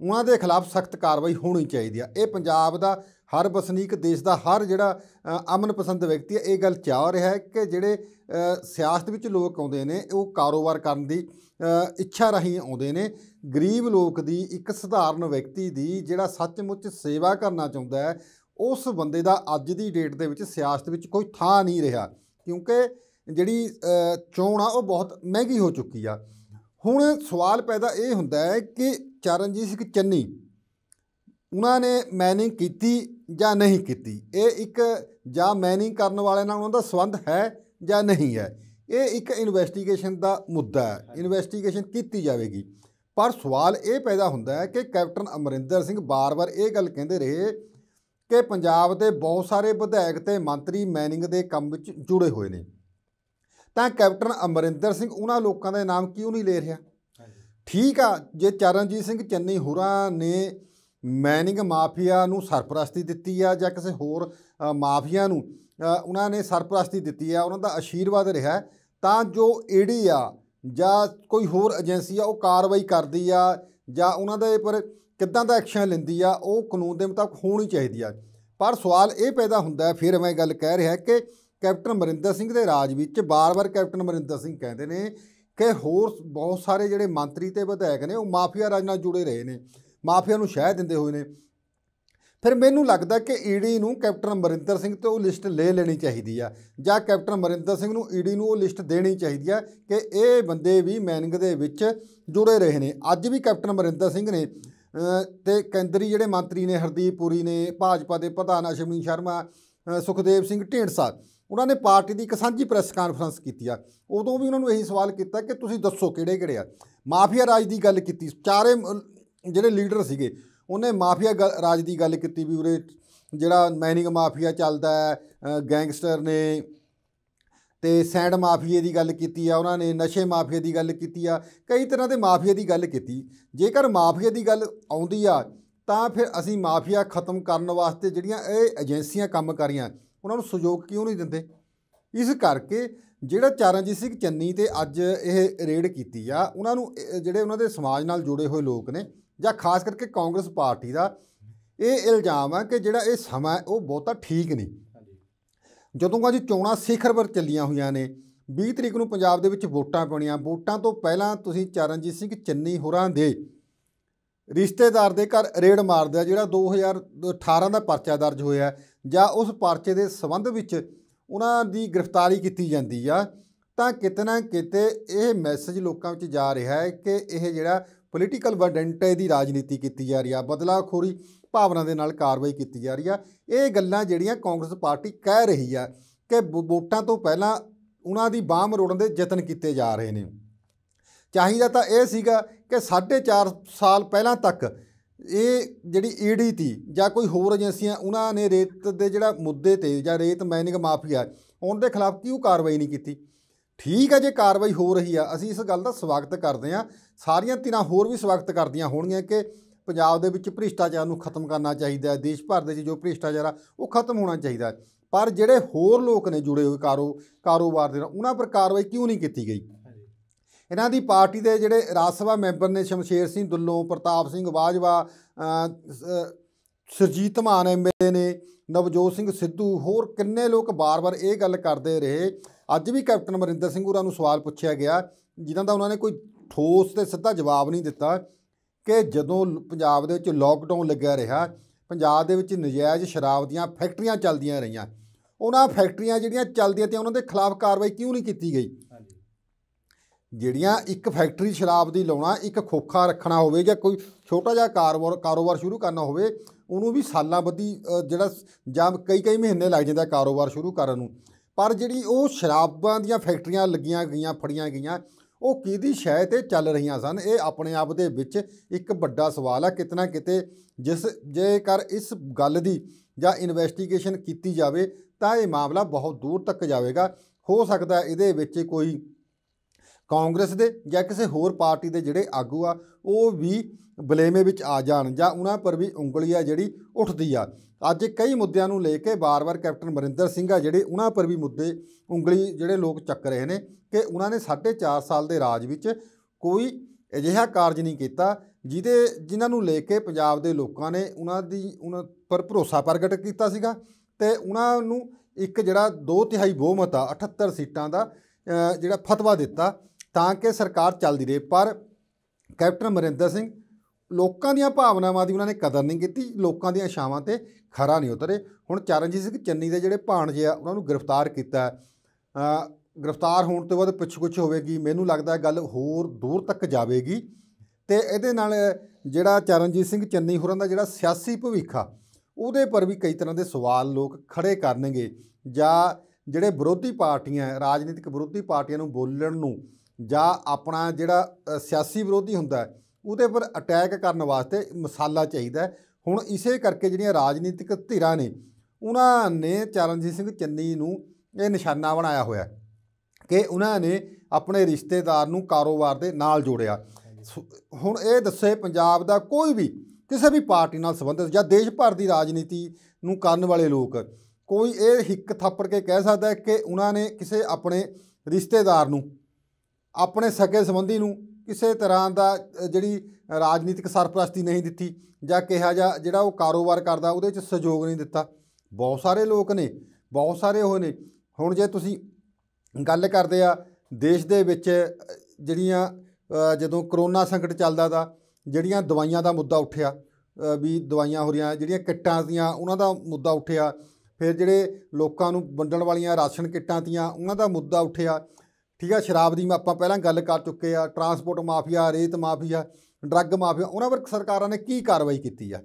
ਉਹਨਾਂ ਦੇ ਖਿਲਾਫ ਸਖਤ ਕਾਰਵਾਈ ਹੋਣੀ ਚਾਹੀਦੀ ਆ ਇਹ ਪੰਜਾਬ ਦਾ ਹਰ ਵਸਨੀਕ ਦੇਸ਼ ਦਾ ਹਰ ਜਿਹੜਾ ਅਮਨ ਪਸੰਦ ਵਿਅਕਤੀ ਹੈ ਇਹ ਗੱਲ ਚਾਹ ਰਿਹਾ ਹੈ ਕਿ ਜਿਹੜੇ ਸਿਆਸਤ ਵਿੱਚ ਲੋਕ ਆਉਂਦੇ ਨੇ ਉਹ ਕਾਰੋਬਾਰ ਕਰਨ ਦੀ ਇੱਛਾ ਰਹੀ ਆਉਂਦੇ ਨੇ ਗਰੀਬ ਲੋਕ ਦੀ ਇੱਕ ਸਧਾਰਨ ਵਿਅਕਤੀ ਦੀ ਜਿਹੜਾ ਸੱਚਮੁੱਚ ਸੇਵਾ ਕਰਨਾ ਚਾਹੁੰਦਾ ਹੈ ਉਸ ਬੰਦੇ ਦਾ ਅੱਜ ਦੀ ਡੇਟ ਦੇ ਵਿੱਚ ਸਿਆਸਤ ਵਿੱਚ ਕੋਈ ਥਾਂ ਨਹੀਂ ਰਿਹਾ ਕਿਉਂਕਿ ਜਿਹੜੀ ਚੋਣ ਆ ਉਹ ਬਹੁਤ ਮਹਿੰਗੀ ਹੋ ਚੁੱਕੀ ਆ ਹੁਣ ਸਵਾਲ ਪੈਦਾ ਇਹ ਹੁੰਦਾ ਹੈ ਕਿ ਚਰਨਜੀਤ ਸਿੰਘ ਚੰਨੀ ਉਹਨਾਂ ਨੇ ਮੈਨਿੰਗ ਕੀਤੀ ਜਾਂ ਨਹੀਂ ਕੀਤੀ ਇਹ ਇੱਕ ਜਾਂ ਮੈਨਿੰਗ ਕਰਨ ਵਾਲੇ ਨਾਲ ਉਹਨਾਂ ਦਾ ਸਬੰਧ ਹੈ ਜਾਂ ਨਹੀਂ ਹੈ ਇਹ ਇੱਕ ਇਨਵੈਸਟੀਗੇਸ਼ਨ ਦਾ ਮੁੱਦਾ ਹੈ ਇਨਵੈਸਟੀਗੇਸ਼ਨ ਕੀਤੀ ਜਾਵੇਗੀ ਪਰ ਸਵਾਲ ਇਹ ਪੈਦਾ ਹੁੰਦਾ ਹੈ ਕਿ ਕੈਪਟਨ ਅਮਰਿੰਦਰ ਸਿੰਘ ਬਾਰ-ਬਾਰ ਇਹ ਗੱਲ ਕਹਿੰਦੇ ਰਹੇ ਕਿ ਪੰਜਾਬ ਦੇ ਬਹੁਤ ਸਾਰੇ ਵਿਧਾਇਕ ਤੇ ਮੰਤਰੀ ਮੈਨਿੰਗ ਦੇ ਕੰਮ ਵਿੱਚ ਜੁੜੇ ਹੋਏ ਨੇ ਤਾਂ ਕੈਪਟਨ ਅਮਰਿੰਦਰ ਸਿੰਘ ਉਹਨਾਂ ਲੋਕਾਂ ਦਾ ਨਾਮ ਕਿਉਂ ਨਹੀਂ ਲੈ ਰਿਹਾ ਠੀਕ ਆ ਜੇ ਚਰਨਜੀਤ ਸਿੰਘ ਚੰਨੀ ਹੋਰਾਂ ਨੇ ਮੈਨਿੰਗ ਮਾਫੀਆ ਨੂੰ ਸਰਪ੍ਰਸਤੀ ਦਿੱਤੀ ਆ ਜਾਂ ਕਿਸੇ ਹੋਰ ਮਾਫੀਆ ਨੂੰ ਉਹਨਾਂ ਨੇ ਸਰਪ੍ਰਸਤੀ ਦਿੱਤੀ ਆ ਉਹਨਾਂ ਦਾ ਆਸ਼ੀਰਵਾਦ ਰਿਹਾ ਤਾਂ ਜੋ ਈਡੀ ਆ ਜਾਂ ਕੋਈ ਹੋਰ ਏਜੰਸੀ ਆ ਉਹ ਕਾਰਵਾਈ ਕਰਦੀ ਆ ਜਾਂ ਉਹਨਾਂ ਦੇ ਪਰ ਕਿੱਦਾਂ ਦਾ ਐਕਸ਼ਨ ਲੈਂਦੀ ਆ ਉਹ ਕਾਨੂੰਨ ਦੇ ਮੁਤਾਬਕ ਹੋਣੀ ਚਾਹੀਦੀ ਆ ਪਰ ਸਵਾਲ ਇਹ ਪੈਦਾ ਹੁੰਦਾ ਫਿਰ ਮੈਂ ਗੱਲ ਕਹਿ ਰਿਹਾ ਕਿ ਕੈਪਟਨ ਮਰਿੰਦਰ ਸਿੰਘ ਦੇ ਰਾਜ ਵਿੱਚ ਬਾਰ-ਬਾਰ ਕੈਪਟਨ ਮਰਿੰਦਰ ਸਿੰਘ ਕਹਿੰਦੇ ਨੇ ਕਿ ਹੋਰ ਬਹੁਤ ਸਾਰੇ ਜਿਹੜੇ ਮੰਤਰੀ ਤੇ ਵਿਧਾਇਕ ਨੇ ਉਹ ਮਾਫੀਆ ਰਾਜ ਨਾਲ ਜੁੜੇ ਰਹੇ ਨੇ ਮਾਫੀਆ ਨੂੰ ਸ਼ਹਿ ਦਿੰਦੇ ਹੋਏ ਨੇ ਫਿਰ ਮੈਨੂੰ ਲੱਗਦਾ ਕਿ ਈਡੀ ਨੂੰ ਕੈਪਟਨ ਮਰਿੰਦਰ ਸਿੰਘ ਤੋਂ ਉਹ ਲਿਸਟ ਲੈ ਲੈਣੀ ਚਾਹੀਦੀ ਆ ਜਾਂ ਕੈਪਟਨ ਮਰਿੰਦਰ ਸਿੰਘ ਨੂੰ ਈਡੀ ਨੂੰ ਉਹ ਲਿਸਟ ਦੇਣੀ ਚਾਹੀਦੀ ਆ ਕਿ ਇਹ ਬੰਦੇ ਵੀ ਮੈਨਿੰਗ ਦੇ ਵਿੱਚ ਜੁੜੇ ਰਹੇ ਨੇ ਅੱਜ ਵੀ ਕੈਪਟਨ ਮਰਿੰਦਰ ਸਿੰਘ ਨੇ ਤੇ ਕੇਂਦਰੀ ਜਿਹੜੇ ਮੰਤਰੀ ਨੇ ਹਰਦੀਪ ਪੁਰੀ ਨੇ ਭਾਜਪਾ ਦੇ ਪ੍ਰਧਾਨ ਅਸ਼ਵਨੀ ਸ਼ਰਮਾ ਸੁਖਦੇਵ ਸਿੰਘ ਢੀਂਡਸਾ ਉਹਨਾਂ ਨੇ ਪਾਰਟੀ ਦੀ ਇੱਕ ਸਾਂਝੀ ਪ੍ਰੈਸ ਕਾਨਫਰੰਸ ਕੀਤੀ ਆ ਉਦੋਂ ਵੀ ਉਹਨਾਂ ਨੂੰ ਇਹੀ ਸਵਾਲ ਕੀਤਾ ਕਿ ਤੁਸੀਂ ਦੱਸੋ ਕਿਹੜੇ ਕਿਹੜੇ ਆ ਮਾਫੀਆ ਰਾਜ ਦੀ ਗੱਲ ਕੀਤੀ ਚਾਰੇ ਜਿਹੜੇ ਲੀਡਰ ਸੀਗੇ ਉਹਨੇ ਮਾਫੀਆ ਰਾਜ ਦੀ ਗੱਲ ਕੀਤੀ ਵੀ ਉਰੇ ਜਿਹੜਾ ਮੈਨਿੰਗ ਮਾਫੀਆ ਚੱਲਦਾ ਹੈ ਗੈਂਗਸਟਰ ਨੇ ਤੇ ਸੈਂਡ ਮਾਫੀਏ ਦੀ ਗੱਲ ਕੀਤੀ ਆ ਉਹਨਾਂ ਨੇ ਨਸ਼ੇ ਮਾਫੀਏ ਦੀ ਗੱਲ ਕੀਤੀ ਆ ਕਈ ਤਰ੍ਹਾਂ ਦੇ ਮਾਫੀਏ ਦੀ ਗੱਲ ਕੀਤੀ ਜੇਕਰ ਮਾਫੀਏ ਦੀ ਗੱਲ ਆਉਂਦੀ ਆ ਤਾਂ ਫਿਰ ਅਸੀਂ ਮਾਫੀਆ ਖਤਮ ਕਰਨ ਵਾਸਤੇ ਜਿਹੜੀਆਂ ਇਹ ਏਜੰਸੀਆਂ ਕੰਮ ਕਰ ਰਹੀਆਂ ਉਹਨਾਂ ਨੂੰ ਸਹਿਯੋਗ ਕਿਉਂ ਨਹੀਂ ਦਿੰਦੇ ਇਸ ਕਰਕੇ ਜਿਹੜਾ ਚਰਨਜੀਤ ਸਿੰਘ ਚੰਨੀ ਤੇ ਅੱਜ ਇਹ ਰੇਡ ਕੀਤੀ ਆ ਉਹਨਾਂ ਨੂੰ ਜਿਹੜੇ ਉਹਨਾਂ ਦੇ ਸਮਾਜ ਨਾਲ ਜੁੜੇ ਹੋਏ ਲੋਕ ਨੇ ਜਾਂ ਖਾਸ ਕਰਕੇ ਕਾਂਗਰਸ ਪਾਰਟੀ ਦਾ ਇਹ ਇਲਜ਼ਾਮ ਆ ਕਿ ਜਿਹੜਾ ਇਹ ਸਮਾਂ ਉਹ ਬਹੁਤਾ ਠੀਕ ਨਹੀਂ ਜਦੋਂ ਜੀ ਚੋਣਾਂ ਸਿਖਰ ਪਰ ਚੱਲੀਆਂ ਹੋਈਆਂ ਨੇ 20 ਤਰੀਕ ਨੂੰ ਪੰਜਾਬ ਦੇ ਵਿੱਚ ਵੋਟਾਂ ਪਾਉਣੀਆਂ ਵੋਟਾਂ ਤੋਂ ਪਹਿਲਾਂ ਤੁਸੀਂ ਚਰਨਜੀਤ ਸਿੰਘ ਚੰਨੀ ਹੋਰਾਂ ਦੇ ਰਿਸ਼ਤੇਦਾਰ ਦੇ ਘਰ ਰੇਡ ਮਾਰਦੇ ਆ ਜਿਹੜਾ 2018 ਦਾ ਪਰਚਾ ਦਰਜ ਹੋਇਆ ਜਾਂ ਉਸ ਪਰਚੇ ਦੇ ਸਬੰਧ ਵਿੱਚ ਉਹਨਾਂ ਦੀ ਗ੍ਰਿਫਤਾਰੀ ਕੀਤੀ ਜਾਂਦੀ ਆ ਤਾਂ ਕਿਤਨਾ ਕਿਤੇ ਇਹ ਮੈਸੇਜ ਲੋਕਾਂ ਵਿੱਚ ਜਾ ਰਿਹਾ ਹੈ ਕਿ ਇਹ ਜਿਹੜਾ ਪੋਲੀਟੀਕਲ ਵੈਂਡੈਂਟੇ ਦੀ ਰਾਜਨੀਤੀ ਕੀਤੀ ਜਾ ਰਹੀ ਆ ਬਦਲਾਖੋਰੀ ਭਾਵਨਾ ਦੇ ਨਾਲ ਕਾਰਵਾਈ ਕੀਤੀ ਜਾ ਰਹੀ ਆ ਇਹ ਗੱਲਾਂ ਜਿਹੜੀਆਂ ਕਾਂਗਰਸ ਪਾਰਟੀ ਕਹਿ ਰਹੀ ਆ ਕਿ ਵੋਟਾਂ ਤੋਂ ਪਹਿਲਾਂ ਉਹਨਾਂ ਦੀ ਬਾਹਮ ਰੋੜਨ ਦੇ ਯਤਨ ਕੀਤੇ ਜਾ ਰਹੇ ਨੇ ਚਾਹੀਦਾ ਤਾਂ ਇਹ ਸੀਗਾ ਕਿ 4.5 ਸਾਲ ਪਹਿਲਾਂ ਤੱਕ ਇਹ ਜਿਹੜੀ ਈਡੀ ਸੀ ਜਾਂ ਕੋਈ ਹੋਰ ਏਜੰਸੀਆਂ ਉਹਨਾਂ ਨੇ ਰੇਤ ਦੇ ਜਿਹੜਾ ਮੁੱਦੇ ਤੇ ਜਾਂ ਰੇਤ ਮਾਈਨਿੰਗ ਮਾਫੀਆ ਉਹਨਾਂ ਦੇ ਖਿਲਾਫ ਕਿਉਂ ਕਾਰਵਾਈ ਨਹੀਂ ਕੀਤੀ ਠੀਕ ਹੈ ਜੇ ਕਾਰਵਾਈ ਹੋ ਰਹੀ ਆ ਅਸੀਂ ਇਸ ਗੱਲ ਦਾ ਸਵਾਗਤ ਕਰਦੇ ਆ ਸਾਰੀਆਂ ਤਿੰਨਾਂ ਹੋਰ ਵੀ ਸਵਾਗਤ ਕਰਦੀਆਂ ਹੋਣਗੀਆਂ ਕਿ ਪੰਜਾਬ ਦੇ ਵਿੱਚ ਭ੍ਰਿਸ਼ਟਾਚਾਰ ਨੂੰ ਖਤਮ ਕਰਨਾ ਚਾਹੀਦਾ ਹੈ ਦੇਸ਼ ਭਰ ਦੇ ਵਿੱਚ ਜੋ ਭ੍ਰਿਸ਼ਟਾਚਾਰ ਆ ਉਹ ਖਤਮ ਹੋਣਾ ਚਾਹੀਦਾ ਪਰ ਜਿਹੜੇ ਹੋਰ ਲੋਕ ਨੇ ਜੁੜੇ ਹੋਏ ਕਾਰੋ ਕਾਰੋਬਾਰ ਦੇ ਨਾਲ ਉਹਨਾਂ ਪਰ ਕਾਰਵਾਈ ਕਿਉਂ ਨਹੀਂ ਕੀਤੀ ਗਈ ਇਹਨਾਂ ਦੀ ਪਾਰਟੀ ਦੇ ਜਿਹੜੇ ਰਾਜ ਸਭਾ ਮੈਂਬਰ ਨੇ ਸ਼ਮਸ਼ੇਰ ਸਿੰਘ ਦੁੱਲੋਂ ਪ੍ਰਤਾਪ ਸਿੰਘ ਬਾਜਵਾ ਸਰਜੀਤ ਮਾਨ ਐਮਐਲਏ ਨੇ ਨਵਜੋਤ ਸਿੰਘ ਸਿੱਧੂ ਹੋਰ ਕਿੰਨੇ ਲੋਕ ਬਾਰ-ਬਾਰ ਇਹ ਗੱਲ ਕਰਦੇ ਰਹੇ ਅੱਜ ਵੀ ਕੈਪਟਨ ਮਰਿੰਦਰ ਸਿੰਘ ਹੋਰਾਂ ਨੂੰ ਸਵਾਲ ਪੁੱਛਿਆ ਗਿਆ ਜਿਨ੍ਹਾਂ ਦਾ ਉਹਨਾਂ ਨੇ ਕੋਈ ਠੋਸ ਤੇ ਸਿੱਧਾ ਜਵਾਬ ਨਹੀਂ ਦਿੱਤਾ ਕਿ ਜਦੋਂ ਪੰਜਾਬ ਦੇ ਵਿੱਚ ਲੋਕਡਾਊਨ ਲੱਗਿਆ ਰਿਹਾ ਪੰਜਾਬ ਦੇ ਵਿੱਚ ਨਜਾਇਜ਼ ਸ਼ਰਾਬ ਦੀਆਂ ਫੈਕਟਰੀਆਂ ਚੱਲਦੀਆਂ ਰਹੀਆਂ ਉਹਨਾਂ ਫੈਕਟਰੀਆਂ ਜਿਹੜੀਆਂ ਚੱਲਦੀਆਂ ਤੇ ਉਹਨਾਂ ਦੇ ਖਿਲਾਫ ਕਾਰਵਾਈ ਕਿਉਂ ਨਹੀਂ ਕੀਤੀ ਗਈ ਜਿਹੜੀਆਂ ਇੱਕ ਫੈਕਟਰੀ ਸ਼ਰਾਬ ਦੀ ਲਾਉਣਾ ਇੱਕ ਖੋਖਾ ਰੱਖਣਾ ਹੋਵੇ ਜਾਂ ਕੋਈ ਛੋਟਾ ਜਿਹਾ ਕਾਰੋਬਾਰ ਕਾਰੋਬਾਰ ਸ਼ੁਰੂ ਕਰਨਾ ਹੋਵੇ ਉਹਨੂੰ ਵੀ ਸਾਲਾਂ ਬੱਦੀ ਜਿਹੜਾ ਜਾਂ ਕਈ ਕਈ ਮਹੀਨੇ ਲੱਗ ਜਾਂਦਾ ਕਾਰੋਬਾਰ ਸ਼ੁਰੂ ਕਰਨ ਨੂੰ ਪਰ ਜਿਹੜੀ ਉਹ ਸ਼ਰਾਬਾਂ ਦੀਆਂ ਫੈਕਟਰੀਆਂ ਲੱਗੀਆਂ ਗਈਆਂ ਫੜੀਆਂ ਗਈਆਂ ਉਹ ਕਿਹਦੀ ਸ਼ੈ ਤੇ ਚੱਲ ਰਹੀਆਂ ਸਨ ਇਹ ਆਪਣੇ ਆਪ ਦੇ ਵਿੱਚ ਇੱਕ ਵੱਡਾ ਸਵਾਲ ਆ ਕਿਤਨਾ ਕਿਤੇ ਜਿਸ ਜੇਕਰ ਇਸ ਗੱਲ ਦੀ ਜਾਂ ਇਨਵੈਸਟੀਗੇਸ਼ਨ ਕੀਤੀ ਜਾਵੇ ਤਾਂ ਇਹ ਮਾਮਲਾ ਬਹੁਤ ਦੂਰ ਤੱਕ ਜਾਵੇਗਾ ਹੋ ਸਕਦਾ ਇਹਦੇ ਵਿੱਚ ਕੋਈ ਕਾਂਗਰਸ ਦੇ ਜਾਂ ਕਿਸੇ ਹੋਰ ਪਾਰਟੀ ਦੇ ਜਿਹੜੇ ਆਗੂ ਆ ਉਹ ਵੀ ਬਲੇਮੇ ਵਿੱਚ ਆ ਜਾਣ ਜਾਂ ਉਹਨਾਂ ਪਰ ਵੀ ਉਂਗਲੀ ਆ ਜਿਹੜੀ ਉੱਠਦੀ ਆ ਅੱਜ ਕਈ ਮੁੱਦਿਆਂ ਨੂੰ ਲੈ ਕੇ ਬਾਰ-ਬਾਰ ਕੈਪਟਨ ਮਰਿੰਦਰ ਸਿੰਘ ਆ ਜਿਹੜੇ ਉਹਨਾਂ ਪਰ ਵੀ ਮੁੱਦੇ ਉਂਗਲੀ ਜਿਹੜੇ ਲੋਕ ਚੱਕ ਰਹੇ ਨੇ ਕਿ ਉਹਨਾਂ ਨੇ 4 ਸਾਲ ਦੇ ਰਾਜ ਵਿੱਚ ਕੋਈ ਅਜਿਹਾ ਕਾਰਜ ਨਹੀਂ ਕੀਤਾ ਜਿਹਦੇ ਜਿਨ੍ਹਾਂ ਨੂੰ ਲੈ ਕੇ ਪੰਜਾਬ ਦੇ ਲੋਕਾਂ ਨੇ ਉਹਨਾਂ ਦੀ ਉਹਨਾਂ ਪਰ ਭਰੋਸਾ ਪ੍ਰਗਟ ਕੀਤਾ ਸੀਗਾ ਤੇ ਉਹਨਾਂ ਨੂੰ ਇੱਕ ਜਿਹੜਾ 2 ਤਿਹਾਈ ਬਹੁਮਤ ਆ 78 ਸੀਟਾਂ ਦਾ ਜਿਹੜਾ ਫਤਵਾ ਦਿੱਤਾ ਤਾਂ ਕਿ ਸਰਕਾਰ ਚੱਲਦੀ ਰਹੇ ਪਰ ਕੈਪਟਨ ਮਰਿੰਦਰ ਸਿੰਘ ਲੋਕਾਂ ਦੀਆਂ ਭਾਵਨਾਵਾਂ ਦੀ ਉਹਨਾਂ ਨੇ ਕਦਰ ਨਹੀਂ ਕੀਤੀ ਲੋਕਾਂ ਦੀਆਂ ਆਸ਼ਾਵਾਂ ਤੇ ਖਰਾ ਨਹੀਂ ਉਤਰੇ ਹੁਣ ਚਰਨਜੀਤ ਸਿੰਘ ਚੰਨੀ ਦੇ ਜਿਹੜੇ ਭਾਣਜੇ ਆ ਉਹਨਾਂ ਨੂੰ ਗ੍ਰਿਫਤਾਰ ਕੀਤਾ ਗ੍ਰਿਫਤਾਰ ਹੋਣ ਤੋਂ ਬਾਅਦ ਪਿੱਛੇ ਕੁਝ ਹੋਵੇਗੀ ਮੈਨੂੰ ਲੱਗਦਾ ਗੱਲ ਹੋਰ ਦੂਰ ਤੱਕ ਜਾਵੇਗੀ ਤੇ ਇਹਦੇ ਨਾਲ ਜਿਹੜਾ ਚਰਨਜੀਤ ਸਿੰਘ ਚੰਨੀ ਹੋਰਾਂ ਦਾ ਜਿਹੜਾ ਸਿਆਸੀ ਭਵਿੱਖ ਆ ਉਹਦੇ ਪਰ ਵੀ ਕਈ ਤਰ੍ਹਾਂ ਦੇ ਸਵਾਲ ਲੋਕ ਖੜੇ ਕਰਨਗੇ ਜਾਂ ਜਿਹੜੇ ਵਿਰੋਧੀ ਪਾਰਟੀਆਂ ਰਾਜਨੀਤਿਕ ਵਿਰੋਧੀ ਪਾਰਟੀਆਂ ਨੂੰ ਬੋਲਣ ਨੂੰ ਜਾਂ ਆਪਣਾ ਜਿਹੜਾ ਸਿਆਸੀ ਵਿਰੋਧੀ ਹੁੰਦਾ ਉਹਦੇ ਉੱਪਰ ਅਟੈਕ ਕਰਨ ਵਾਸਤੇ ਮਸਾਲਾ ਚਾਹੀਦਾ ਹੁਣ ਇਸੇ ਕਰਕੇ ਜਿਹੜੀਆਂ ਰਾਜਨੀਤਿਕ ਧਿਰਾਂ ਨੇ ਉਹਨਾਂ ਨੇ ਚਰਨਜੀਤ ਸਿੰਘ ਚੰਨੀ ਨੂੰ ਇਹ ਨਿਸ਼ਾਨਾ ਬਣਾਇਆ ਹੋਇਆ ਕਿ ਉਹਨਾਂ ਨੇ ਆਪਣੇ ਰਿਸ਼ਤੇਦਾਰ ਨੂੰ ਕਾਰੋਬਾਰ ਦੇ ਨਾਲ ਜੋੜਿਆ ਹੁਣ ਇਹ ਦੱਸੇ ਪੰਜਾਬ ਦਾ ਕੋਈ ਵੀ ਕਿਸੇ ਵੀ ਪਾਰਟੀ ਨਾਲ ਸੰਬੰਧਿਤ ਜਾਂ ਦੇਸ਼ ਭਰ ਦੀ ਰਾਜਨੀਤੀ ਨੂੰ ਕਰਨ ਵਾਲੇ ਲੋਕ ਕੋਈ ਇਹ ਹਿੱਕ ਥੱਪੜ ਕੇ ਕਹਿ ਸਕਦਾ ਕਿ ਉਹਨਾਂ ਨੇ ਕਿਸੇ ਆਪਣੇ ਰਿਸ਼ਤੇਦਾਰ ਨੂੰ ਆਪਣੇ ਸਕੇ ਸੰਬੰਧੀ ਨੂੰ ਕਿਸੇ ਤਰ੍ਹਾਂ ਦਾ ਜਿਹੜੀ ਰਾਜਨੀਤਿਕ ਸਰਪ੍ਰਸਤੀ ਨਹੀਂ ਦਿੱਤੀ ਜਾਂ ਕਿਹਾ ਜਾ ਜਿਹੜਾ ਉਹ ਕਾਰੋਬਾਰ ਕਰਦਾ ਉਹਦੇ ਵਿੱਚ ਸਹਿਯੋਗ ਨਹੀਂ ਦਿੱਤਾ ਬਹੁਤ ਸਾਰੇ ਲੋਕ ਨੇ ਬਹੁਤ ਸਾਰੇ ਉਹ ਨੇ ਹੁਣ ਜੇ ਤੁਸੀਂ ਗੱਲ ਕਰਦੇ ਆ ਦੇਸ਼ ਦੇ ਵਿੱਚ ਜਿਹੜੀਆਂ ਜਦੋਂ ਕਰੋਨਾ ਸੰਕਟ ਚੱਲਦਾ ਦਾ ਜਿਹੜੀਆਂ ਦਵਾਈਆਂ ਦਾ ਮੁੱਦਾ ਉੱਠਿਆ ਵੀ ਦਵਾਈਆਂ ਹੋ ਰਹੀਆਂ ਜਿਹੜੀਆਂ ਕਿੱਟਾਂ ਦੀਆਂ ਉਹਨਾਂ ਦਾ ਮੁੱਦਾ ਉੱਠਿਆ ਫਿਰ ਜਿਹੜੇ ਲੋਕਾਂ ਨੂੰ ਵੰਡਣ ਵਾਲੀਆਂ ਰਾਸ਼ਨ ਕਿੱਟਾਂ ਤੀਆਂ ਉਹਨਾਂ ਦਾ ਮੁੱਦਾ ਉੱਠਿਆ ਠੀਕ ਆ ਸ਼ਰਾਬ ਦੀ ਮੈਂ ਆਪਾਂ ਪਹਿਲਾਂ ਗੱਲ ਕਰ ਚੁੱਕੇ ਆ ਟਰਾਂਸਪੋਰਟ ਮਾਫੀਆ ਰੇਤ ਮਾਫੀਆ ਡਰੱਗ ਮਾਫੀਆ ਉਹਨਾਂ ਵਰਗ ਸਰਕਾਰਾਂ ਨੇ ਕੀ ਕਾਰਵਾਈ ਕੀਤੀ ਆ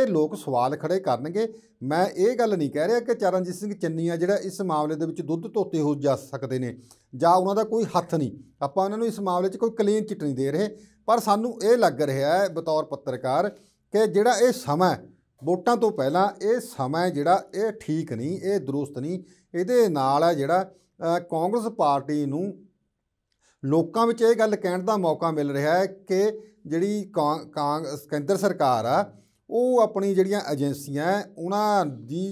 ਇਹ ਲੋਕ ਸਵਾਲ ਖੜੇ ਕਰਨਗੇ ਮੈਂ ਇਹ ਗੱਲ ਨਹੀਂ ਕਹਿ ਰਿਹਾ ਕਿ ਚਰਨਜੀਤ ਸਿੰਘ ਚੰਨੀ ਆ ਜਿਹੜਾ ਇਸ ਮਾਮਲੇ ਦੇ ਵਿੱਚ ਦੁੱਧ ਧੋਤੇ ਹੋ ਜਾ ਸਕਦੇ ਨੇ ਜਾਂ ਉਹਨਾਂ ਦਾ ਕੋਈ ਹੱਥ ਨਹੀਂ ਆਪਾਂ ਉਹਨਾਂ ਨੂੰ ਇਸ ਮਾਮਲੇ 'ਚ ਕੋਈ ਕਲੀਨ ਚਿੱਟ ਨਹੀਂ ਦੇ ਰਹੇ ਪਰ ਸਾਨੂੰ ਇਹ ਲੱਗ ਰਿਹਾ ਹੈ ਬਤੌਰ ਪੱਤਰਕਾਰ ਕਿ ਜਿਹੜਾ ਇਹ ਸਮਾਂ ਵੋਟਾਂ ਤੋਂ ਪਹਿਲਾਂ ਇਹ ਸਮਾਂ ਜਿਹੜਾ ਇਹ ਠੀਕ ਨਹੀਂ ਇਹ ਦਰੁਸਤ ਨਹੀਂ ਇਹਦੇ ਨਾਲ ਹੈ ਜਿਹੜਾ ਕਾਂਗਰਸ ਪਾਰਟੀ ਨੂੰ ਲੋਕਾਂ ਵਿੱਚ ਇਹ ਗੱਲ ਕਹਿਣ ਦਾ ਮੌਕਾ ਮਿਲ ਰਿਹਾ ਹੈ ਕਿ ਜਿਹੜੀ ਕੇਂਦਰ ਸਰਕਾਰ ਆ ਉਹ ਆਪਣੀ ਜਿਹੜੀਆਂ ਏਜੰਸੀਆਂ ਉਹਨਾਂ ਦੀ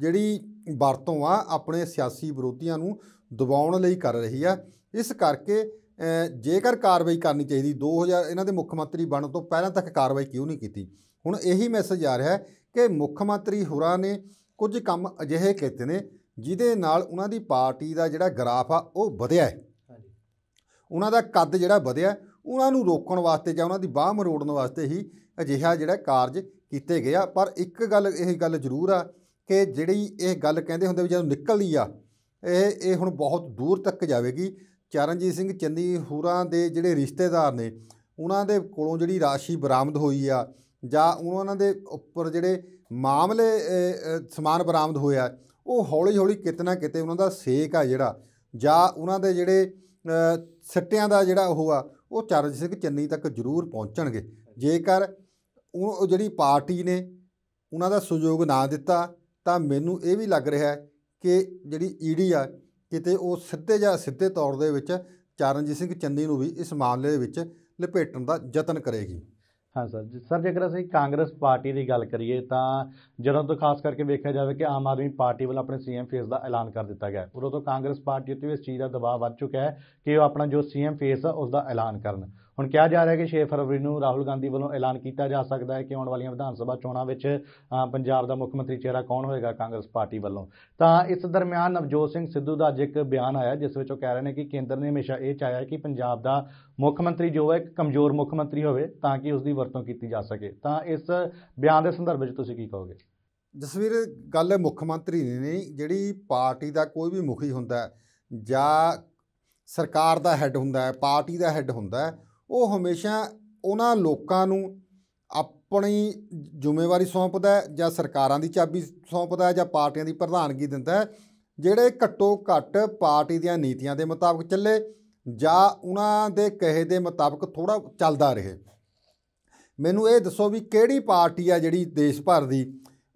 ਜਿਹੜੀ ਵਰਤੋਂ ਆ ਆਪਣੇ ਸਿਆਸੀ ਵਿਰੋਧੀਆਂ ਨੂੰ ਦਬਾਉਣ ਲਈ ਕਰ ਰਹੀ ਆ ਇਸ ਕਰਕੇ ਜੇਕਰ ਕਾਰਵਾਈ ਕਰਨੀ ਚਾਹੀਦੀ 2000 ਇਹਨਾਂ ਦੇ ਮੁੱਖ ਮੰਤਰੀ ਬਣਨ ਤੋਂ ਪਹਿਲਾਂ ਤੱਕ ਕਾਰਵਾਈ ਕਿਉਂ ਨਹੀਂ ਕੀਤੀ ਹੁਣ ਇਹੀ ਮੈਸੇਜ ਆ ਰਿਹਾ ਹੈ ਕਿ ਮੁੱਖ ਮੰਤਰੀ ਹੋਰਾਂ ਨੇ ਕੁਝ ਕੰਮ ਅਜਿਹੇ ਕੀਤੇ ਨੇ ਜਿਹਦੇ ਨਾਲ ਉਹਨਾਂ ਦੀ ਪਾਰਟੀ ਦਾ ਜਿਹੜਾ ਗ੍ਰਾਫ ਆ ਉਹ ਵਧਿਆ ਹੈ ਉਹਨਾਂ ਦਾ ਕੱਦ ਜਿਹੜਾ ਵਧਿਆ ਉਹਨਾਂ ਨੂੰ ਰੋਕਣ ਵਾਸਤੇ ਜਾਂ ਉਹਨਾਂ ਦੀ ਬਾਹ ਮਰੋੜਨ ਵਾਸਤੇ ਹੀ ਅਜਿਹਾ ਜਿਹੜਾ ਕਾਰਜ ਕੀਤੇ ਗਿਆ ਪਰ ਇੱਕ ਗੱਲ ਇਹ ਗੱਲ ਜ਼ਰੂਰ ਆ ਕਿ ਜਿਹੜੀ ਇਹ ਗੱਲ ਕਹਿੰਦੇ ਹੁੰਦੇ ਵੀ ਜਦੋਂ ਨਿਕਲਦੀ ਆ ਇਹ ਇਹ ਹੁਣ ਬਹੁਤ ਦੂਰ ਤੱਕ ਜਾਵੇਗੀ ਚਰਨਜੀਤ ਸਿੰਘ ਚੰਨੀ ਹੂਰਾਂ ਦੇ ਜਿਹੜੇ ਰਿਸ਼ਤੇਦਾਰ ਨੇ ਉਹਨਾਂ ਦੇ ਕੋਲੋਂ ਜਿਹੜੀ ਰਾਸ਼ੀ ਬਰਾਮਦ ਹੋਈ ਆ ਜਾਂ ਉਹਨਾਂ ਦੇ ਉੱਪਰ ਜਿਹੜੇ ਮਾਮਲੇ ਸਮਾਨ ਬਰਾਮਦ ਹੋਇਆ ਉਹ ਹੌਲੀ-ਹੌਲੀ ਕਿਤਨਾ ਕਿਤੇ ਉਹਨਾਂ ਦਾ ਸੇਕ ਆ ਜਿਹੜਾ ਜਾਂ ਉਹਨਾਂ ਦੇ ਜਿਹੜੇ ਸੱਟਿਆਂ ਦਾ ਜਿਹੜਾ ਉਹ ਆ ਉਹ ਚਰਨ ਸਿੰਘ ਚੰਨੀ ਤੱਕ ਜ਼ਰੂਰ ਪਹੁੰਚਣਗੇ ਜੇਕਰ ਉਹ ਜਿਹੜੀ ਪਾਰਟੀ ਨੇ ਉਹਨਾਂ ਦਾ ਸਹਿਯੋਗ ਨਾ ਦਿੱਤਾ ਤਾਂ ਮੈਨੂੰ ਇਹ ਵੀ ਲੱਗ ਰਿਹਾ ਹੈ ਕਿ ਜਿਹੜੀ ਈਡੀ ਆ ਕਿਤੇ ਉਹ ਸਿੱਧੇ ਜਾਂ ਸਿੱਧੇ ਤੌਰ ਦੇ ਵਿੱਚ ਚਰਨਜੀਤ ਸਿੰਘ ਚੰਨੀ ਨੂੰ ਵੀ ਇਸ ਮਾਮਲੇ ਦੇ ਵਿੱਚ ਲਪੇਟਣ ਦਾ ਯਤਨ ਕਰੇਗੀ ਹਾਂ ਸਰ ਸਰ ਜੇਕਰ ਅਸੀਂ ਕਾਂਗਰਸ ਪਾਰਟੀ ਦੀ ਗੱਲ ਕਰੀਏ ਤਾਂ ਜਦੋਂ ਤੋਂ ਖਾਸ ਕਰਕੇ ਵੇਖਿਆ ਜਾਵੇ ਕਿ ਆਮ ਆਦਮੀ ਪਾਰਟੀ ਵੱਲ ਆਪਣੇ ਸੀਐਮ ਫੇਸ ਦਾ ਐਲਾਨ ਕਰ ਦਿੱਤਾ ਗਿਆ ਉਦੋਂ ਤੋਂ ਕਾਂਗਰਸ ਪਾਰਟੀ ਉੱਤੇ ਇਸ ਚੀਜ਼ ਦਾ ਦਬਾਅ ਵੱਧ ਚੁੱਕਾ ਹੈ ਕਿ ਉਹ ਆਪਣਾ ਜੋ ਸੀਐਮ ਫੇਸ ਆ ਉਸ ਦਾ ਐਲਾਨ ਕਰਨ ਹੁਣ ਕਿਹਾ ਜਾ ਰਿਹਾ ਕਿ 6 ਫਰਵਰੀ ਨੂੰ ਰਾਹੁਲ ਗਾਂਧੀ ਵੱਲੋਂ ਐਲਾਨ ਕੀਤਾ ਜਾ ਸਕਦਾ ਹੈ ਕਿ ਆਉਣ ਵਾਲੀਆਂ ਵਿਧਾਨ ਸਭਾ ਚੋਣਾਂ ਵਿੱਚ ਪੰਜਾਬ ਦਾ ਮੁੱਖ ਮੰਤਰੀ ਚਿਹਰਾ ਕੌਣ ਹੋਏਗਾ ਕਾਂਗਰਸ ਪਾਰਟੀ ਵੱਲੋਂ ਤਾਂ ਇਸ ਦਰਮਿਆਨ ਨਵਜੋਤ ਸਿੰਘ ਸਿੱਧੂ ਦਾ ਅੱਜ ਇੱਕ ਬਿਆਨ ਆਇਆ ਜਿਸ ਵਿੱਚ ਉਹ ਕਹਿ ਰਹੇ ਨੇ ਕਿ ਕੇਂਦਰ ਨੇ ਹਮੇਸ਼ਾ ਇਹ ਚਾਹਿਆ ਕਿ ਪੰਜਾਬ ਦਾ ਮੁੱਖ ਮੰਤਰੀ ਜੋ ਹੈ ਇੱਕ ਕਮਜ਼ੋਰ ਮੁੱਖ ਮੰਤਰੀ ਹੋਵੇ ਤਾਂ ਕਿ ਉਸ ਦੀ ਵਰਤੋਂ ਕੀਤੀ ਜਾ ਸਕੇ ਤਾਂ ਇਸ ਬਿਆਨ ਦੇ ਸੰਦਰਭ ਵਿੱਚ ਤੁਸੀਂ ਕੀ ਕਹੋਗੇ ਜਸਵੀਰ ਗੱਲ ਮੁੱਖ ਮੰਤਰੀ ਦੀ ਨਹੀਂ ਜਿਹੜੀ ਪਾਰਟੀ ਦਾ ਕੋਈ ਵੀ ਮੁਖੀ ਹੁੰਦਾ ਜਾਂ ਸਰਕਾਰ ਦਾ ਹੈੱਡ ਹੁੰਦਾ ਹੈ ਪਾਰਟੀ ਦਾ ਹੈੱਡ ਹੁੰਦਾ ਹੈ ਉਹ ਹਮੇਸ਼ਾ ਉਹਨਾਂ ਲੋਕਾਂ ਨੂੰ ਆਪਣੀ ਜ਼ਿੰਮੇਵਾਰੀ ਸੌਂਪਦਾ ਹੈ ਜਾਂ ਸਰਕਾਰਾਂ ਦੀ ਚਾਬੀ ਸੌਂਪਦਾ ਹੈ ਜਾਂ ਪਾਰਟੀਆਂ ਦੀ ਪ੍ਰਧਾਨਗੀ ਦਿੰਦਾ ਹੈ ਜਿਹੜੇ ਘੱਟੋ ਘੱਟ ਪਾਰਟੀ ਦੀਆਂ ਨੀਤੀਆਂ ਦੇ ਮੁਤਾਬਕ ਚੱਲੇ ਜਾਂ ਉਹਨਾਂ ਦੇ ਕਹੇ ਦੇ ਮੁਤਾਬਕ ਥੋੜਾ ਚੱਲਦਾ ਰਹੇ ਮੈਨੂੰ ਇਹ ਦੱਸੋ ਵੀ ਕਿਹੜੀ ਪਾਰਟੀ ਆ ਜਿਹੜੀ ਦੇਸ਼ ਭਰ ਦੀ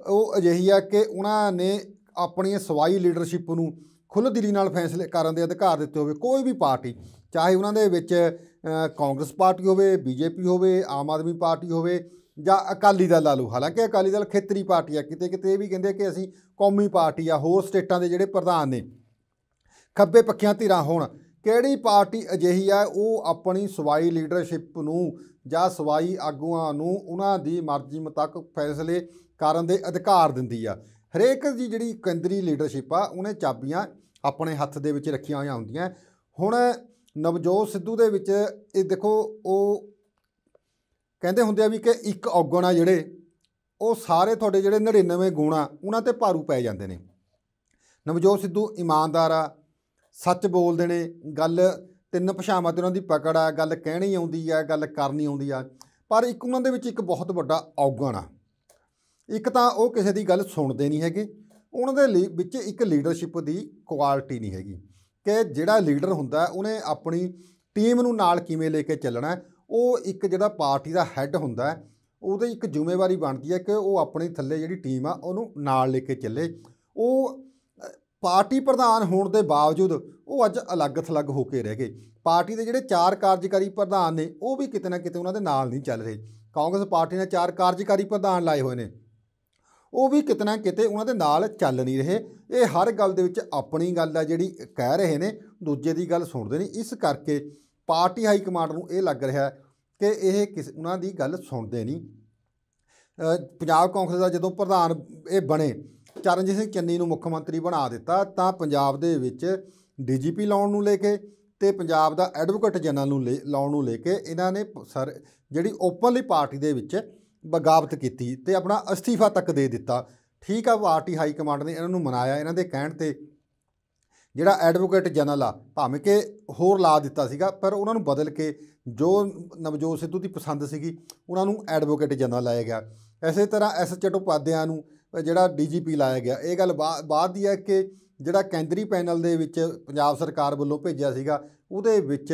ਉਹ ਅਜਿਹੀ ਆ ਕਿ ਉਹਨਾਂ ਨੇ ਆਪਣੀ ਸਵਾਈ ਲੀਡਰਸ਼ਿਪ ਨੂੰ ਖੁੱਲ੍ਹ ਦਿਲੀ ਨਾਲ ਫੈਸਲੇ ਕਰਨ ਦੇ ਅਧਿਕਾਰ ਦਿੱਤੇ ਹੋਵੇ ਕੋਈ ਵੀ ਪਾਰਟੀ ਚਾਹੇ ਉਹਨਾਂ ਦੇ ਵਿੱਚ ਕਾਂਗਰਸ ਪਾਰਟੀ ਹੋਵੇ ਬੀਜੇਪੀ ਹੋਵੇ ਆਮ ਆਦਮੀ ਪਾਰਟੀ ਹੋਵੇ ਜਾਂ ਅਕਾਲੀ ਦਲ ਲਾ ਲਓ ਹਾਲਾਂਕਿ ਅਕਾਲੀ ਦਲ ਖੇਤਰੀ ਪਾਰਟੀ ਆ ਕਿਤੇ ਕਿਤੇ ਇਹ ਵੀ ਕਹਿੰਦੇ ਕਿ ਅਸੀਂ ਕੌਮੀ ਪਾਰਟੀ ਆ ਹੋਰ ਸਟੇਟਾਂ ਦੇ ਜਿਹੜੇ ਪ੍ਰਧਾਨ ਨੇ ਖੱਬੇ ਪੱਖੀਆਂ ਧਿਰਾਂ ਹੋਣ ਕਿਹੜੀ ਪਾਰਟੀ ਅਜਿਹੀ ਆ ਉਹ ਆਪਣੀ ਸਵਾਈ ਲੀਡਰਸ਼ਿਪ ਨੂੰ ਜਾਂ ਸਵਾਈ ਆਗੂਆਂ ਨੂੰ ਉਹਨਾਂ ਦੀ ਮਰਜ਼ੀ ਮੁਤਾਬਕ ਫੈਸਲੇ ਕਰਨ ਦੇ ਅਧਿਕਾਰ ਦਿੰਦੀ ਆ ਹਰੇਕ ਦੀ ਜਿਹੜੀ ਕੇਂਦਰੀ ਲੀਡਰਸ਼ਿਪ ਆ ਉਹਨੇ ਚਾਬੀਆਂ ਆਪਣੇ ਹੱਥ ਦੇ ਵਿੱਚ ਰੱਖੀਆਂ ਹੋਈਆਂ ਹੁੰਦੀਆਂ ਹੁਣ ਨਵਜੋਤ ਸਿੱਧੂ ਦੇ ਵਿੱਚ ਇਹ ਦੇਖੋ ਉਹ ਕਹਿੰਦੇ ਹੁੰਦੇ ਆ ਵੀ ਕਿ ਇੱਕ ਔਗਣ ਆ ਜਿਹੜੇ ਉਹ ਸਾਰੇ ਤੁਹਾਡੇ ਜਿਹੜੇ 99 ਗੁਣਾ ਉਹਨਾਂ ਤੇ ਭਾਰੂ ਪੈ ਜਾਂਦੇ ਨੇ ਨਵਜੋਤ ਸਿੱਧੂ ਇਮਾਨਦਾਰ ਆ ਸੱਚ ਬੋਲਦੇ ਨੇ ਗੱਲ ਤਿੰਨ ਭਾਸ਼ਾਵਾਂ ਤੇ ਉਹਨਾਂ ਦੀ ਪਕੜ ਆ ਗੱਲ ਕਹਿਣੀ ਆਉਂਦੀ ਆ ਗੱਲ ਕਰਨੀ ਆਉਂਦੀ ਆ ਪਰ ਇੱਕ ਉਹਨਾਂ ਦੇ ਵਿੱਚ ਇੱਕ ਬਹੁਤ ਵੱਡਾ ਔਗਣ ਆ ਇੱਕ ਤਾਂ ਉਹ ਕਿਸੇ ਦੀ ਗੱਲ ਸੁਣਦੇ ਨਹੀਂ ਹੈਗੇ ਉਹਨਾਂ ਦੇ ਵਿੱਚ ਇੱਕ ਲੀਡਰਸ਼ਿਪ ਦੀ ਕੁਆਲਿਟੀ ਨਹੀਂ ਹੈਗੀ ਕਿ ਜਿਹੜਾ ਲੀਡਰ ਹੁੰਦਾ ਉਹਨੇ ਆਪਣੀ ਟੀਮ ਨੂੰ ਨਾਲ ਕਿਵੇਂ ਲੈ ਕੇ ਚੱਲਣਾ ਉਹ ਇੱਕ ਜਿਹੜਾ ਪਾਰਟੀ ਦਾ ਹੈੱਡ ਹੁੰਦਾ ਉਹਦੇ ਇੱਕ ਜ਼ਿੰਮੇਵਾਰੀ ਬਣਦੀ ਹੈ ਕਿ ਉਹ ਆਪਣੀ ਥੱਲੇ ਜਿਹੜੀ ਟੀਮ ਆ ਉਹਨੂੰ ਨਾਲ ਲੈ ਕੇ ਚੱਲੇ ਉਹ ਪਾਰਟੀ ਪ੍ਰਧਾਨ ਹੋਣ ਦੇ ਬਾਵਜੂਦ ਉਹ ਅੱਜ ਅਲੱਗ ਥਲੱਗ ਹੋ ਕੇ ਰਹਿ ਗਏ ਪਾਰਟੀ ਦੇ ਜਿਹੜੇ ਚਾਰ ਕਾਰਜਕਾਰੀ ਪ੍ਰਧਾਨ ਨੇ ਉਹ ਵੀ ਕਿਤੇ ਨਾ ਕਿਤੇ ਉਹਨਾਂ ਦੇ ਨਾਲ ਨਹੀਂ ਚੱਲ ਰਹੇ ਕਾਂਗਰਸ ਪਾਰਟੀ ਨੇ ਚਾਰ ਕਾਰਜਕਾਰੀ ਪ੍ਰਧਾਨ ਲਾਏ ਹੋਏ ਨੇ ਉਹ ਵੀ ਕਿਤਨਾ ਕਿਤੇ ਉਹਨਾਂ ਦੇ ਨਾਲ ਚੱਲ ਨਹੀਂ ਰਹੇ ਇਹ ਹਰ ਗੱਲ ਦੇ ਵਿੱਚ ਆਪਣੀ ਗੱਲ ਆ ਜਿਹੜੀ ਕਹਿ ਰਹੇ ਨੇ ਦੂਜੇ ਦੀ ਗੱਲ ਸੁਣਦੇ ਨਹੀਂ ਇਸ ਕਰਕੇ ਪਾਰਟੀ ਹਾਈ ਕਮਾਂਡ ਨੂੰ ਇਹ ਲੱਗ ਰਿਹਾ ਕਿ ਇਹ ਕਿਸ ਉਹਨਾਂ ਦੀ ਗੱਲ ਸੁਣਦੇ ਨਹੀਂ ਪੰਜਾਬ ਕਾਂਗਰਸ ਦਾ ਜਦੋਂ ਪ੍ਰਧਾਨ ਇਹ ਬਣੇ ਚਰਨਜੀਤ ਸਿੰਘ ਚੰਨੀ ਨੂੰ ਮੁੱਖ ਮੰਤਰੀ ਬਣਾ ਦਿੱਤਾ ਤਾਂ ਪੰਜਾਬ ਦੇ ਵਿੱਚ ਡੀਜੀਪੀ ਲਾਉਣ ਨੂੰ ਲੈ ਕੇ ਤੇ ਪੰਜਾਬ ਦਾ ਐਡਵੋਕੇਟ ਜਨਰਲ ਨੂੰ ਲਾਉਣ ਨੂੰ ਲੈ ਕੇ ਇਹਨਾਂ ਨੇ ਸਰ ਜਿਹੜੀ ਓਪਨਲੀ ਪਾਰਟੀ ਦੇ ਵਿੱਚ ਬਗਾਵਤ ਕੀਤੀ ਤੇ ਆਪਣਾ ਅਸਤੀਫਾ ਤੱਕ ਦੇ ਦਿੱਤਾ ਠੀਕ ਆ ਪਾਰਟੀ ਹਾਈ ਕਮਾਂਡ ਨੇ ਇਹਨਾਂ ਨੂੰ ਮਨਾਇਆ ਇਹਨਾਂ ਦੇ ਕਹਿਣ ਤੇ ਜਿਹੜਾ ਐਡਵੋਕੇਟ ਜਨਰਲ ਆ ਭਾਵੇਂ ਕਿ ਹੋਰ ਲਾ ਦਿੱਤਾ ਸੀਗਾ ਪਰ ਉਹਨਾਂ ਨੂੰ ਬਦਲ ਕੇ ਜੋ ਨਵਜੋਤ ਸਿੱਧੂ ਦੀ ਪਸੰਦ ਸੀਗੀ ਉਹਨਾਂ ਨੂੰ ਐਡਵੋਕੇਟ ਜਨਰਲ ਲਾਇਆ ਗਿਆ ਐਸੇ ਤਰ੍ਹਾਂ ਐਸ ਉਪਾਧਿਆ ਨੂੰ ਜਿਹੜਾ ਡੀਜੀਪੀ ਲਾਇਆ ਗਿਆ ਇਹ ਗੱਲ ਬਾਅਦ ਦੀ ਹੈ ਕਿ ਜਿਹੜਾ ਕੇਂਦਰੀ ਪੈਨਲ ਦੇ ਵਿੱਚ ਪੰਜਾਬ ਸਰਕਾਰ ਵੱਲੋਂ ਭੇਜਿਆ ਸੀਗਾ ਉਹਦੇ ਵਿੱਚ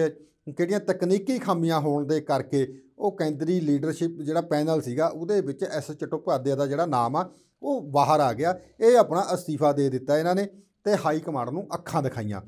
ਕਿਹੜੀਆਂ ਤਕਨੀਕੀ ਖਾਮੀਆਂ ਹੋਣ ਦੇ ਕਰਕੇ ਉਹ ਕੇਂਦਰੀ ਲੀਡਰਸ਼ਿਪ ਜਿਹੜਾ ਪੈਨਲ ਸੀਗਾ ਉਹਦੇ ਵਿੱਚ ਐਸ ਚਟੋਪਾਧਿਆ ਦਾ ਜਿਹੜਾ ਨਾਮ ਆ ਉਹ ਬਾਹਰ ਆ ਗਿਆ ਇਹ ਆਪਣਾ ਅਸਤੀਫਾ ਦੇ ਦਿੱਤਾ ਇਹਨਾਂ ਨੇ ਤੇ ਹਾਈ ਕਮਾਂਡ ਨੂੰ ਅੱਖਾਂ ਦਿਖਾਈਆਂ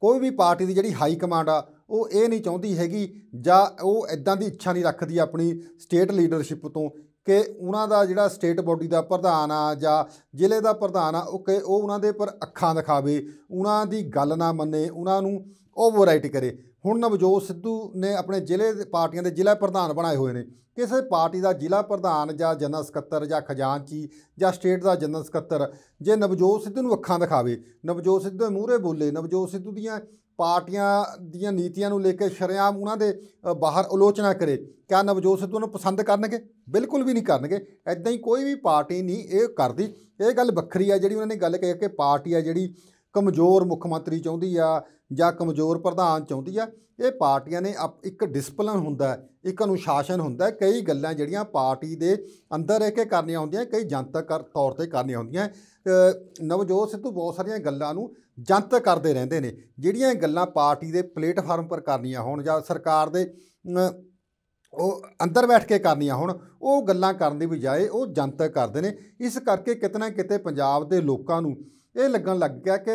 ਕੋਈ ਵੀ ਪਾਰਟੀ ਦੀ ਜਿਹੜੀ ਹਾਈ ਕਮਾਂਡ ਆ ਉਹ ਇਹ ਨਹੀਂ ਚਾਹੁੰਦੀ ਹੈਗੀ ਜਾਂ ਉਹ ਇਦਾਂ ਦੀ ਇੱਛਾ ਨਹੀਂ ਰੱਖਦੀ ਆਪਣੀ ਸਟੇਟ ਲੀਡਰਸ਼ਿਪ ਤੋਂ ਕਿ ਉਹਨਾਂ ਦਾ ਜਿਹੜਾ ਸਟੇਟ ਬਾਡੀ ਦਾ ਪ੍ਰਧਾਨ ਆ ਜਾਂ ਜ਼ਿਲ੍ਹੇ ਦਾ ਪ੍ਰਧਾਨ ਆ ਉਹ ਕਿ ਉਹ ਉਹਨਾਂ ਦੇ ਪਰ ਅੱਖਾਂ ਦਿਖਾਵੇ ਉਹਨਾਂ ਦੀ ਗੱਲ ਨਾ ਮੰਨੇ ਉਹਨਾਂ ਨੂੰ ਓਵਰਰਾਈਟ ਕਰੇ ਹੁਣ ਨਵਜੋਤ ਸਿੱਧੂ ਨੇ ਆਪਣੇ ਜ਼ਿਲ੍ਹੇ ਦੇ ਪਾਰਟੀਆਂ ਦੇ ਜ਼ਿਲ੍ਹਾ ਪ੍ਰਧਾਨ ਬਣਾਏ ਹੋਏ ਨੇ ਕਿਸੇ ਪਾਰਟੀ ਦਾ ਜ਼ਿਲ੍ਹਾ ਪ੍ਰਧਾਨ ਜਾਂ ਜਨਰਲ ਸਕੱਤਰ ਜਾਂ ਖਜ਼ਾਨਚੀ ਜਾਂ ਸਟੇਟ ਦਾ ਜਨਰਲ ਸਕੱਤਰ ਜੇ ਨਵਜੋਤ ਸਿੱਧੂ ਨੂੰ ਅੱਖਾਂ ਦਿਖਾਵੇ ਨਵਜੋਤ ਸਿੱਧੂ ਦੇ ਮੂਹਰੇ ਬੋਲੇ ਨਵਜੋਤ ਸਿੱਧੂ ਦੀਆਂ ਪਾਰਟੀਆਂ ਦੀਆਂ ਨੀਤੀਆਂ ਨੂੰ ਲੈ ਕੇ ਸ਼ਰਿਆਮ ਉਹਨਾਂ ਦੇ ਬਾਹਰ ਆਲੋਚਨਾ ਕਰੇ ਕਿਆ ਨਵਜੋਤ ਸਿੱਧੂ ਨੂੰ ਪਸੰਦ ਕਰਨਗੇ ਬਿਲਕੁਲ ਵੀ ਨਹੀਂ ਕਰਨਗੇ ਐਦਾਂ ਹੀ ਕੋਈ ਵੀ ਪਾਰਟੀ ਨਹੀਂ ਇਹ ਕਰਦੀ ਇਹ ਗੱਲ ਵੱਖਰੀ ਆ ਜਿਹੜੀ ਉਹਨਾਂ ਨੇ ਗੱਲ ਕਹਿ ਕੇ ਪਾਰਟੀ ਆ ਜਿਹੜੀ ਕਮਜ਼ੋਰ ਮੁੱਖ ਮੰਤਰੀ ਚਾਹੁੰਦੀ ਆ ਜਾਂ ਕਮਜ਼ੋਰ ਪ੍ਰਧਾਨ ਚਾਹੁੰਦੀ ਆ ਇਹ ਪਾਰਟੀਆਂ ਨੇ ਇੱਕ ਡਿਸਪਲਨ ਹੁੰਦਾ ਇੱਕ ਅਨੁਸ਼ਾਸਨ ਹੁੰਦਾ ਕਈ ਗੱਲਾਂ ਜਿਹੜੀਆਂ ਪਾਰਟੀ ਦੇ ਅੰਦਰ ਰਹਿ ਕੇ ਕਰਨੀਆਂ ਹੁੰਦੀਆਂ ਕਈ ਜਨਤਕ ਤੌਰ ਤੇ ਕਰਨੀਆਂ ਹੁੰਦੀਆਂ ਨਵਜੋਤ ਸਿੱਧੂ ਬਹੁਤ ਸਾਰੀਆਂ ਗੱਲਾਂ ਨੂੰ ਜਨਤਕ ਕਰਦੇ ਰਹਿੰਦੇ ਨੇ ਜਿਹੜੀਆਂ ਗੱਲਾਂ ਪਾਰਟੀ ਦੇ ਪਲੇਟਫਾਰਮ ਪਰ ਕਰਨੀਆਂ ਹੋਣ ਜਾਂ ਸਰਕਾਰ ਦੇ ਉਹ ਅੰਦਰ ਬੈਠ ਕੇ ਕਰਨੀਆਂ ਹੁਣ ਉਹ ਗੱਲਾਂ ਕਰਨ ਦੀ ਬਜਾਏ ਉਹ ਜਨਤਕ ਕਰਦੇ ਨੇ ਇਸ ਕਰਕੇ ਕਿਤਨਾ ਕਿਤੇ ਪੰਜਾਬ ਦੇ ਲੋਕਾਂ ਨੂੰ ਇਹ ਲੱਗਣ ਲੱਗ ਗਿਆ ਕਿ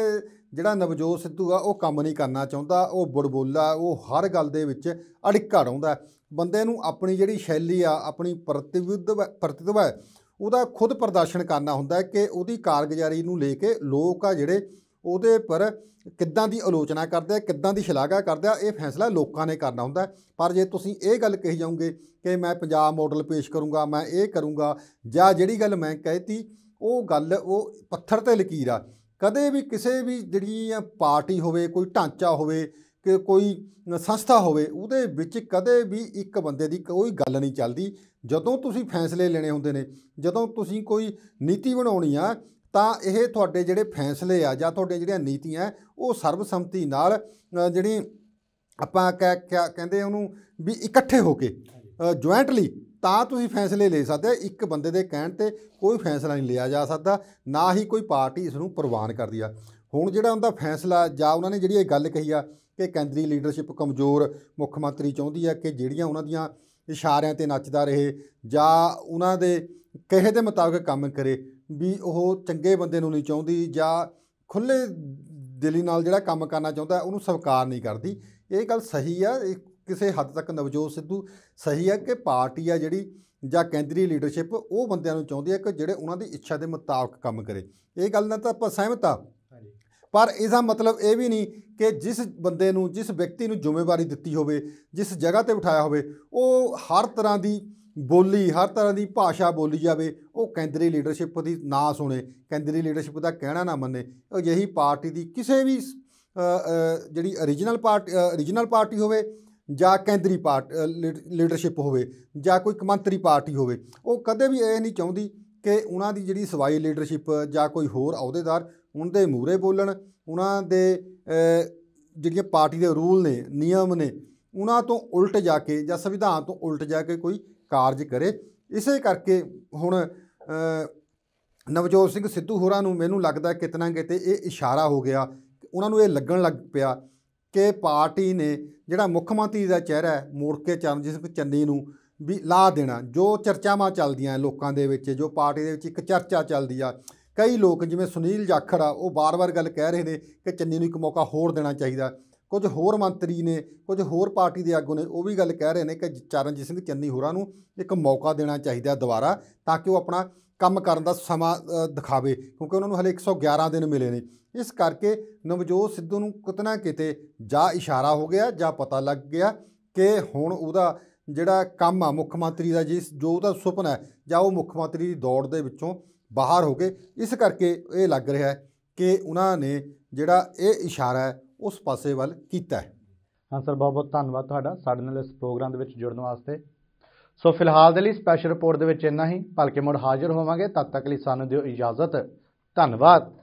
ਜਿਹੜਾ ਨਵਜੋਤ ਸਿੱਧੂ ਆ ਉਹ ਕੰਮ ਨਹੀਂ ਕਰਨਾ ਚਾਹੁੰਦਾ ਉਹ ਬੜਬੋਲਾ ਉਹ ਹਰ ਗੱਲ ਦੇ ਵਿੱਚ ਅੜਿੱਕਾ ਰਹਿੰਦਾ ਬੰਦੇ ਨੂੰ ਆਪਣੀ ਜਿਹੜੀ ਸ਼ੈਲੀ ਆ ਆਪਣੀ ਪ੍ਰਤੀਵਿਧ ਪ੍ਰਤਿਤਵਾ ਉਹਦਾ ਖੁਦ ਪ੍ਰਦਰਸ਼ਨ ਕਰਨਾ ਹੁੰਦਾ ਕਿ ਉਹਦੀ ਕਾਰਗੁਜ਼ਾਰੀ ਨੂੰ ਲੈ ਕੇ ਲੋਕ ਆ ਜਿਹੜੇ ਉਹਦੇ ਪਰ ਕਿੱਦਾਂ ਦੀ ਆਲੋਚਨਾ ਕਰਦੇ ਆ ਕਿੱਦਾਂ ਦੀ ਸ਼ਲਾਘਾ ਕਰਦੇ ਆ ਇਹ ਫੈਸਲਾ ਲੋਕਾਂ ਨੇ ਕਰਨਾ ਹੁੰਦਾ ਪਰ ਜੇ ਤੁਸੀਂ ਇਹ ਗੱਲ ਕਹੀ ਜਾਓਗੇ ਕਿ ਮੈਂ ਪੰਜਾਬ ਮਾਡਲ ਪੇਸ਼ ਕਰੂੰਗਾ ਮੈਂ ਇਹ ਕਰੂੰਗਾ ਜਾਂ ਜਿਹੜੀ ਗੱਲ ਮੈਂ ਕਹਿਤੀ ਉਹ ਗੱਲ ਉਹ ਪੱਥਰ ਤੇ ਲਕੀਰ ਆ ਕਦੇ ਵੀ ਕਿਸੇ ਵੀ ਜਿਹੜੀ ਪਾਰਟੀ ਹੋਵੇ ਕੋਈ ਢਾਂਚਾ ਹੋਵੇ ਕਿ ਕੋਈ ਸੰਸਥਾ ਹੋਵੇ ਉਹਦੇ ਵਿੱਚ ਕਦੇ ਵੀ ਇੱਕ ਬੰਦੇ ਦੀ ਕੋਈ ਗੱਲ ਨਹੀਂ ਚੱਲਦੀ ਜਦੋਂ ਤੁਸੀਂ ਫੈਸਲੇ ਲੈਣੇ ਹੁੰਦੇ ਨੇ ਜਦੋਂ ਤੁਸੀਂ ਕੋਈ ਨੀਤੀ ਬਣਾਉਣੀ ਆ ਤਾਂ ਇਹ ਤੁਹਾਡੇ ਜਿਹੜੇ ਫੈਸਲੇ ਆ ਜਾਂ ਤੁਹਾਡੇ ਜਿਹੜੀਆਂ ਨੀਤੀਆਂ ਉਹ ਸਰਬਸੰਮਤੀ ਨਾਲ ਜਿਹੜੀ ਆਪਾਂ ਕਹਿੰਦੇ ਉਹਨੂੰ ਵੀ ਇਕੱਠੇ ਹੋ ਕੇ ਜੁਆਇੰਟਲੀ ਤਾਂ ਤੁਸੀਂ ਫੈਸਲੇ ਲੈ ਸਕਦੇ ਇੱਕ ਬੰਦੇ ਦੇ ਕਹਿਣ ਤੇ ਕੋਈ ਫੈਸਲਾ ਨਹੀਂ ਲਿਆ ਜਾ ਸਕਦਾ ਨਾ ਹੀ ਕੋਈ ਪਾਰਟੀ ਇਸ ਨੂੰ ਪ੍ਰਵਾਨ ਕਰਦੀ ਆ ਹੁਣ ਜਿਹੜਾ ਉਹਦਾ ਫੈਸਲਾ ਜਾਂ ਉਹਨਾਂ ਨੇ ਜਿਹੜੀ ਇਹ ਗੱਲ ਕਹੀ ਆ ਕਿ ਕੇਂਦਰੀ ਲੀਡਰਸ਼ਿਪ ਕਮਜ਼ੋਰ ਮੁੱਖ ਮੰਤਰੀ ਚਾਹੁੰਦੀ ਆ ਕਿ ਜਿਹੜੀਆਂ ਉਹਨਾਂ ਦੀਆਂ ਇਸ਼ਾਰਿਆਂ ਤੇ ਨੱਚਦਾ ਰਹੇ ਜਾਂ ਉਹਨਾਂ ਦੇ ਕਹੇ ਦੇ ਮੁਤਾਬਕ ਕੰਮ ਕਰੇ ਵੀ ਉਹ ਚੰਗੇ ਬੰਦੇ ਨੂੰ ਨਹੀਂ ਚਾਹੁੰਦੀ ਜਾਂ ਖੁੱਲੇ ਦਿਲੀ ਨਾਲ ਜਿਹੜਾ ਕੰਮ ਕਰਨਾ ਚਾਹੁੰਦਾ ਉਹਨੂੰ ਸਵੀਕਾਰ ਨਹੀਂ ਕਰਦੀ ਇਹ ਗੱਲ ਸਹੀ ਆ ਕਿਸੇ ਹੱਦ ਤੱਕ ਨਵਜੋਤ ਸਿੱਧੂ ਸਹੀ ਹੈ ਕਿ ਪਾਰਟੀ ਆ ਜਿਹੜੀ ਜਾਂ ਕੇਂਦਰੀ ਲੀਡਰਸ਼ਿਪ ਉਹ ਬੰਦਿਆਂ ਨੂੰ ਚਾਹੁੰਦੀ ਹੈ ਕਿ ਜਿਹੜੇ ਉਹਨਾਂ ਦੀ ਇੱਛਾ ਦੇ ਮੁਤਾਬਕ ਕੰਮ ਕਰੇ ਇਹ ਗੱਲ ਨਾਲ ਤਾਂ ਆਪਾਂ ਸਹਿਮਤ ਆ ਪਰ ਇਹਦਾ ਮਤਲਬ ਇਹ ਵੀ ਨਹੀਂ ਕਿ ਜਿਸ ਬੰਦੇ ਨੂੰ ਜਿਸ ਵਿਅਕਤੀ ਨੂੰ ਜ਼ਿੰਮੇਵਾਰੀ ਦਿੱਤੀ ਹੋਵੇ ਜਿਸ ਜਗ੍ਹਾ ਤੇ ਬਿਠਾਇਆ ਹੋਵੇ ਉਹ ਹਰ ਤਰ੍ਹਾਂ ਦੀ ਬੋਲੀ ਹਰ ਤਰ੍ਹਾਂ ਦੀ ਭਾਸ਼ਾ ਬੋਲੀ ਜਾਵੇ ਉਹ ਕੇਂਦਰੀ ਲੀਡਰਸ਼ਿਪ ਦੀ ਨਾ ਸੁਣੇ ਕੇਂਦਰੀ ਲੀਡਰਸ਼ਿਪ ਦਾ ਕਹਿਣਾ ਨਾ ਮੰਨੇ ਉਹ ਅਜਿਹੀ ਪਾਰਟੀ ਦੀ ਕਿਸੇ ਵੀ ਜਿਹੜੀ origignal ਪਾਰਟੀ origignal ਪਾਰਟੀ ਹੋਵੇ ਜਾਂ ਕੇਂਦਰੀ ਪਾਰਟ ਲੀਡਰਸ਼ਿਪ ਹੋਵੇ ਜਾਂ ਕੋਈ ਕਮੰਤਰੀ ਪਾਰਟੀ ਹੋਵੇ ਉਹ ਕਦੇ ਵੀ ਇਹ ਨਹੀਂ ਚਾਹੁੰਦੀ ਕਿ ਉਹਨਾਂ ਦੀ ਜਿਹੜੀ ਸਵਾਈ ਲੀਡਰਸ਼ਿਪ ਜਾਂ ਕੋਈ ਹੋਰ ਅਹੁਦੇਦਾਰ ਉਹਨਾਂ ਦੇ ਮੂਰੇ ਬੋਲਣ ਉਹਨਾਂ ਦੇ ਜਿਹੜੀਆਂ ਪਾਰਟੀ ਦੇ ਰੂਲ ਨੇ ਨਿਯਮ ਨੇ ਉਹਨਾਂ ਤੋਂ ਉਲਟ ਜਾ ਕੇ ਜਾਂ ਸੰਵਿਧਾਨ ਤੋਂ ਉਲਟ ਜਾ ਕੇ ਕੋਈ ਕਾਰਜ ਕਰੇ ਇਸੇ ਕਰਕੇ ਹੁਣ ਨਵਜੋਤ ਸਿੰਘ ਸਿੱਧੂ ਹੋਰਾਂ ਨੂੰ ਮੈਨੂੰ ਲੱਗਦਾ ਕਿਤਨਾ ਕਿਤੇ ਇਹ ਇਸ਼ਾਰਾ ਹੋ ਗਿਆ ਉਹਨਾਂ ਨੂੰ ਇਹ ਲੱਗਣ ਲੱਗ ਪਿਆ ਕਿ ਪਾਰਟੀ ਨੇ ਜਿਹੜਾ ਮੁੱਖ ਮੰਤਰੀ ਦਾ ਚਿਹਰਾ ਮੋਰਕੇ ਮੋੜ ਕੇ ਚਰਨਜੀਤ ਸਿੰਘ ਚੰਨੀ ਨੂੰ ਵੀ ਲਾ ਦੇਣਾ ਜੋ ਚਰਚਾਵਾਂ ਚੱਲਦੀਆਂ ਲੋਕਾਂ ਦੇ ਵਿੱਚ ਜੋ ਪਾਰਟੀ ਦੇ ਵਿੱਚ ਇੱਕ ਚਰਚਾ ਚੱਲਦੀ ਆ ਕਈ ਲੋਕ ਜਿਵੇਂ ਸੁਨੀਲ ਜਾਖੜ ਆ ਉਹ ਬਾਰ-ਬਾਰ ਗੱਲ ਕਹਿ ਰਹੇ ਨੇ ਕਿ ਚੰਨੀ ਨੂੰ ਇੱਕ ਮੌਕਾ ਹੋਰ ਦੇਣਾ ਚਾਹੀਦਾ ਕੁਝ ਹੋਰ ਮੰਤਰੀ ਨੇ ਕੁਝ ਹੋਰ ਪਾਰਟੀ ਦੇ ਆਗੂ ਨੇ ਉਹ ਵੀ ਗੱਲ ਕਹਿ ਰਹੇ ਨੇ ਕਿ ਚਰਨਜੀਤ ਸਿੰਘ ਚੰਨੀ ਹੋਰਾਂ ਨੂੰ ਇੱਕ ਮੌਕਾ ਦੇਣਾ ਚਾਹੀਦਾ ਦੁਬਾਰਾ ਤਾਂ ਕਿ ਉਹ ਆਪਣਾ ਕੰਮ ਕਰਨ ਦਾ ਸਮਾਂ ਦਿਖਾਵੇ ਕਿਉਂਕਿ ਉਹਨਾਂ ਨੂੰ ਹਲੇ 111 ਦਿਨ ਮਿਲੇ ਨੇ ਇਸ ਕਰਕੇ ਨਵਜੋਤ ਸਿੱਧੂ ਨੂੰ ਕਿਤਨਾ ਕਿਤੇ ਜਾਂ ਇਸ਼ਾਰਾ ਹੋ ਗਿਆ ਜਾਂ ਪਤਾ ਲੱਗ ਗਿਆ ਕਿ ਹੁਣ ਉਹਦਾ ਜਿਹੜਾ ਕੰਮ ਆ ਮੁੱਖ ਮੰਤਰੀ ਦਾ ਜਿਸ ਜੋ ਉਹਦਾ ਸੁਪਨਾ ਹੈ ਜਾਂ ਉਹ ਮੁੱਖ ਮੰਤਰੀ ਦੀ ਦੌੜ ਦੇ ਵਿੱਚੋਂ ਬਾਹਰ ਹੋ ਗਏ ਇਸ ਕਰਕੇ ਇਹ ਲੱਗ ਰਿਹਾ ਹੈ ਕਿ ਉਹਨਾਂ ਨੇ ਜਿਹੜਾ ਇਹ ਇਸ਼ਾਰਾ ਹੈ ਉਸ ਪਾਸੇ ਵੱਲ ਕੀਤਾ ਹੈ ਹਾਂ ਸਰ ਬਹੁਤ ਬਹੁਤ ਧੰਨਵਾਦ ਤੁਹਾਡਾ ਸਾਡੇ ਨਾਲ ਇਸ ਪ੍ਰੋਗਰਾਮ ਦੇ ਵਿੱਚ ਜੁੜਨ ਵਾਸਤੇ ਸੋ ਫਿਲਹਾਲ ਦੇ ਲਈ ਸਪੈਸ਼ਲ ਰਿਪੋਰਟ ਦੇ ਵਿੱਚ ਇੰਨਾ ਹੀ ਭਲਕੇ ਮੁੜ ਹਾਜ਼ਰ ਹੋਵਾਂਗੇ ਤਦ ਤੱਕ ਲਈ ਸਾਨੂੰ ਦਿਓ ਇਜਾਜ਼ਤ ਧੰਨਵਾਦ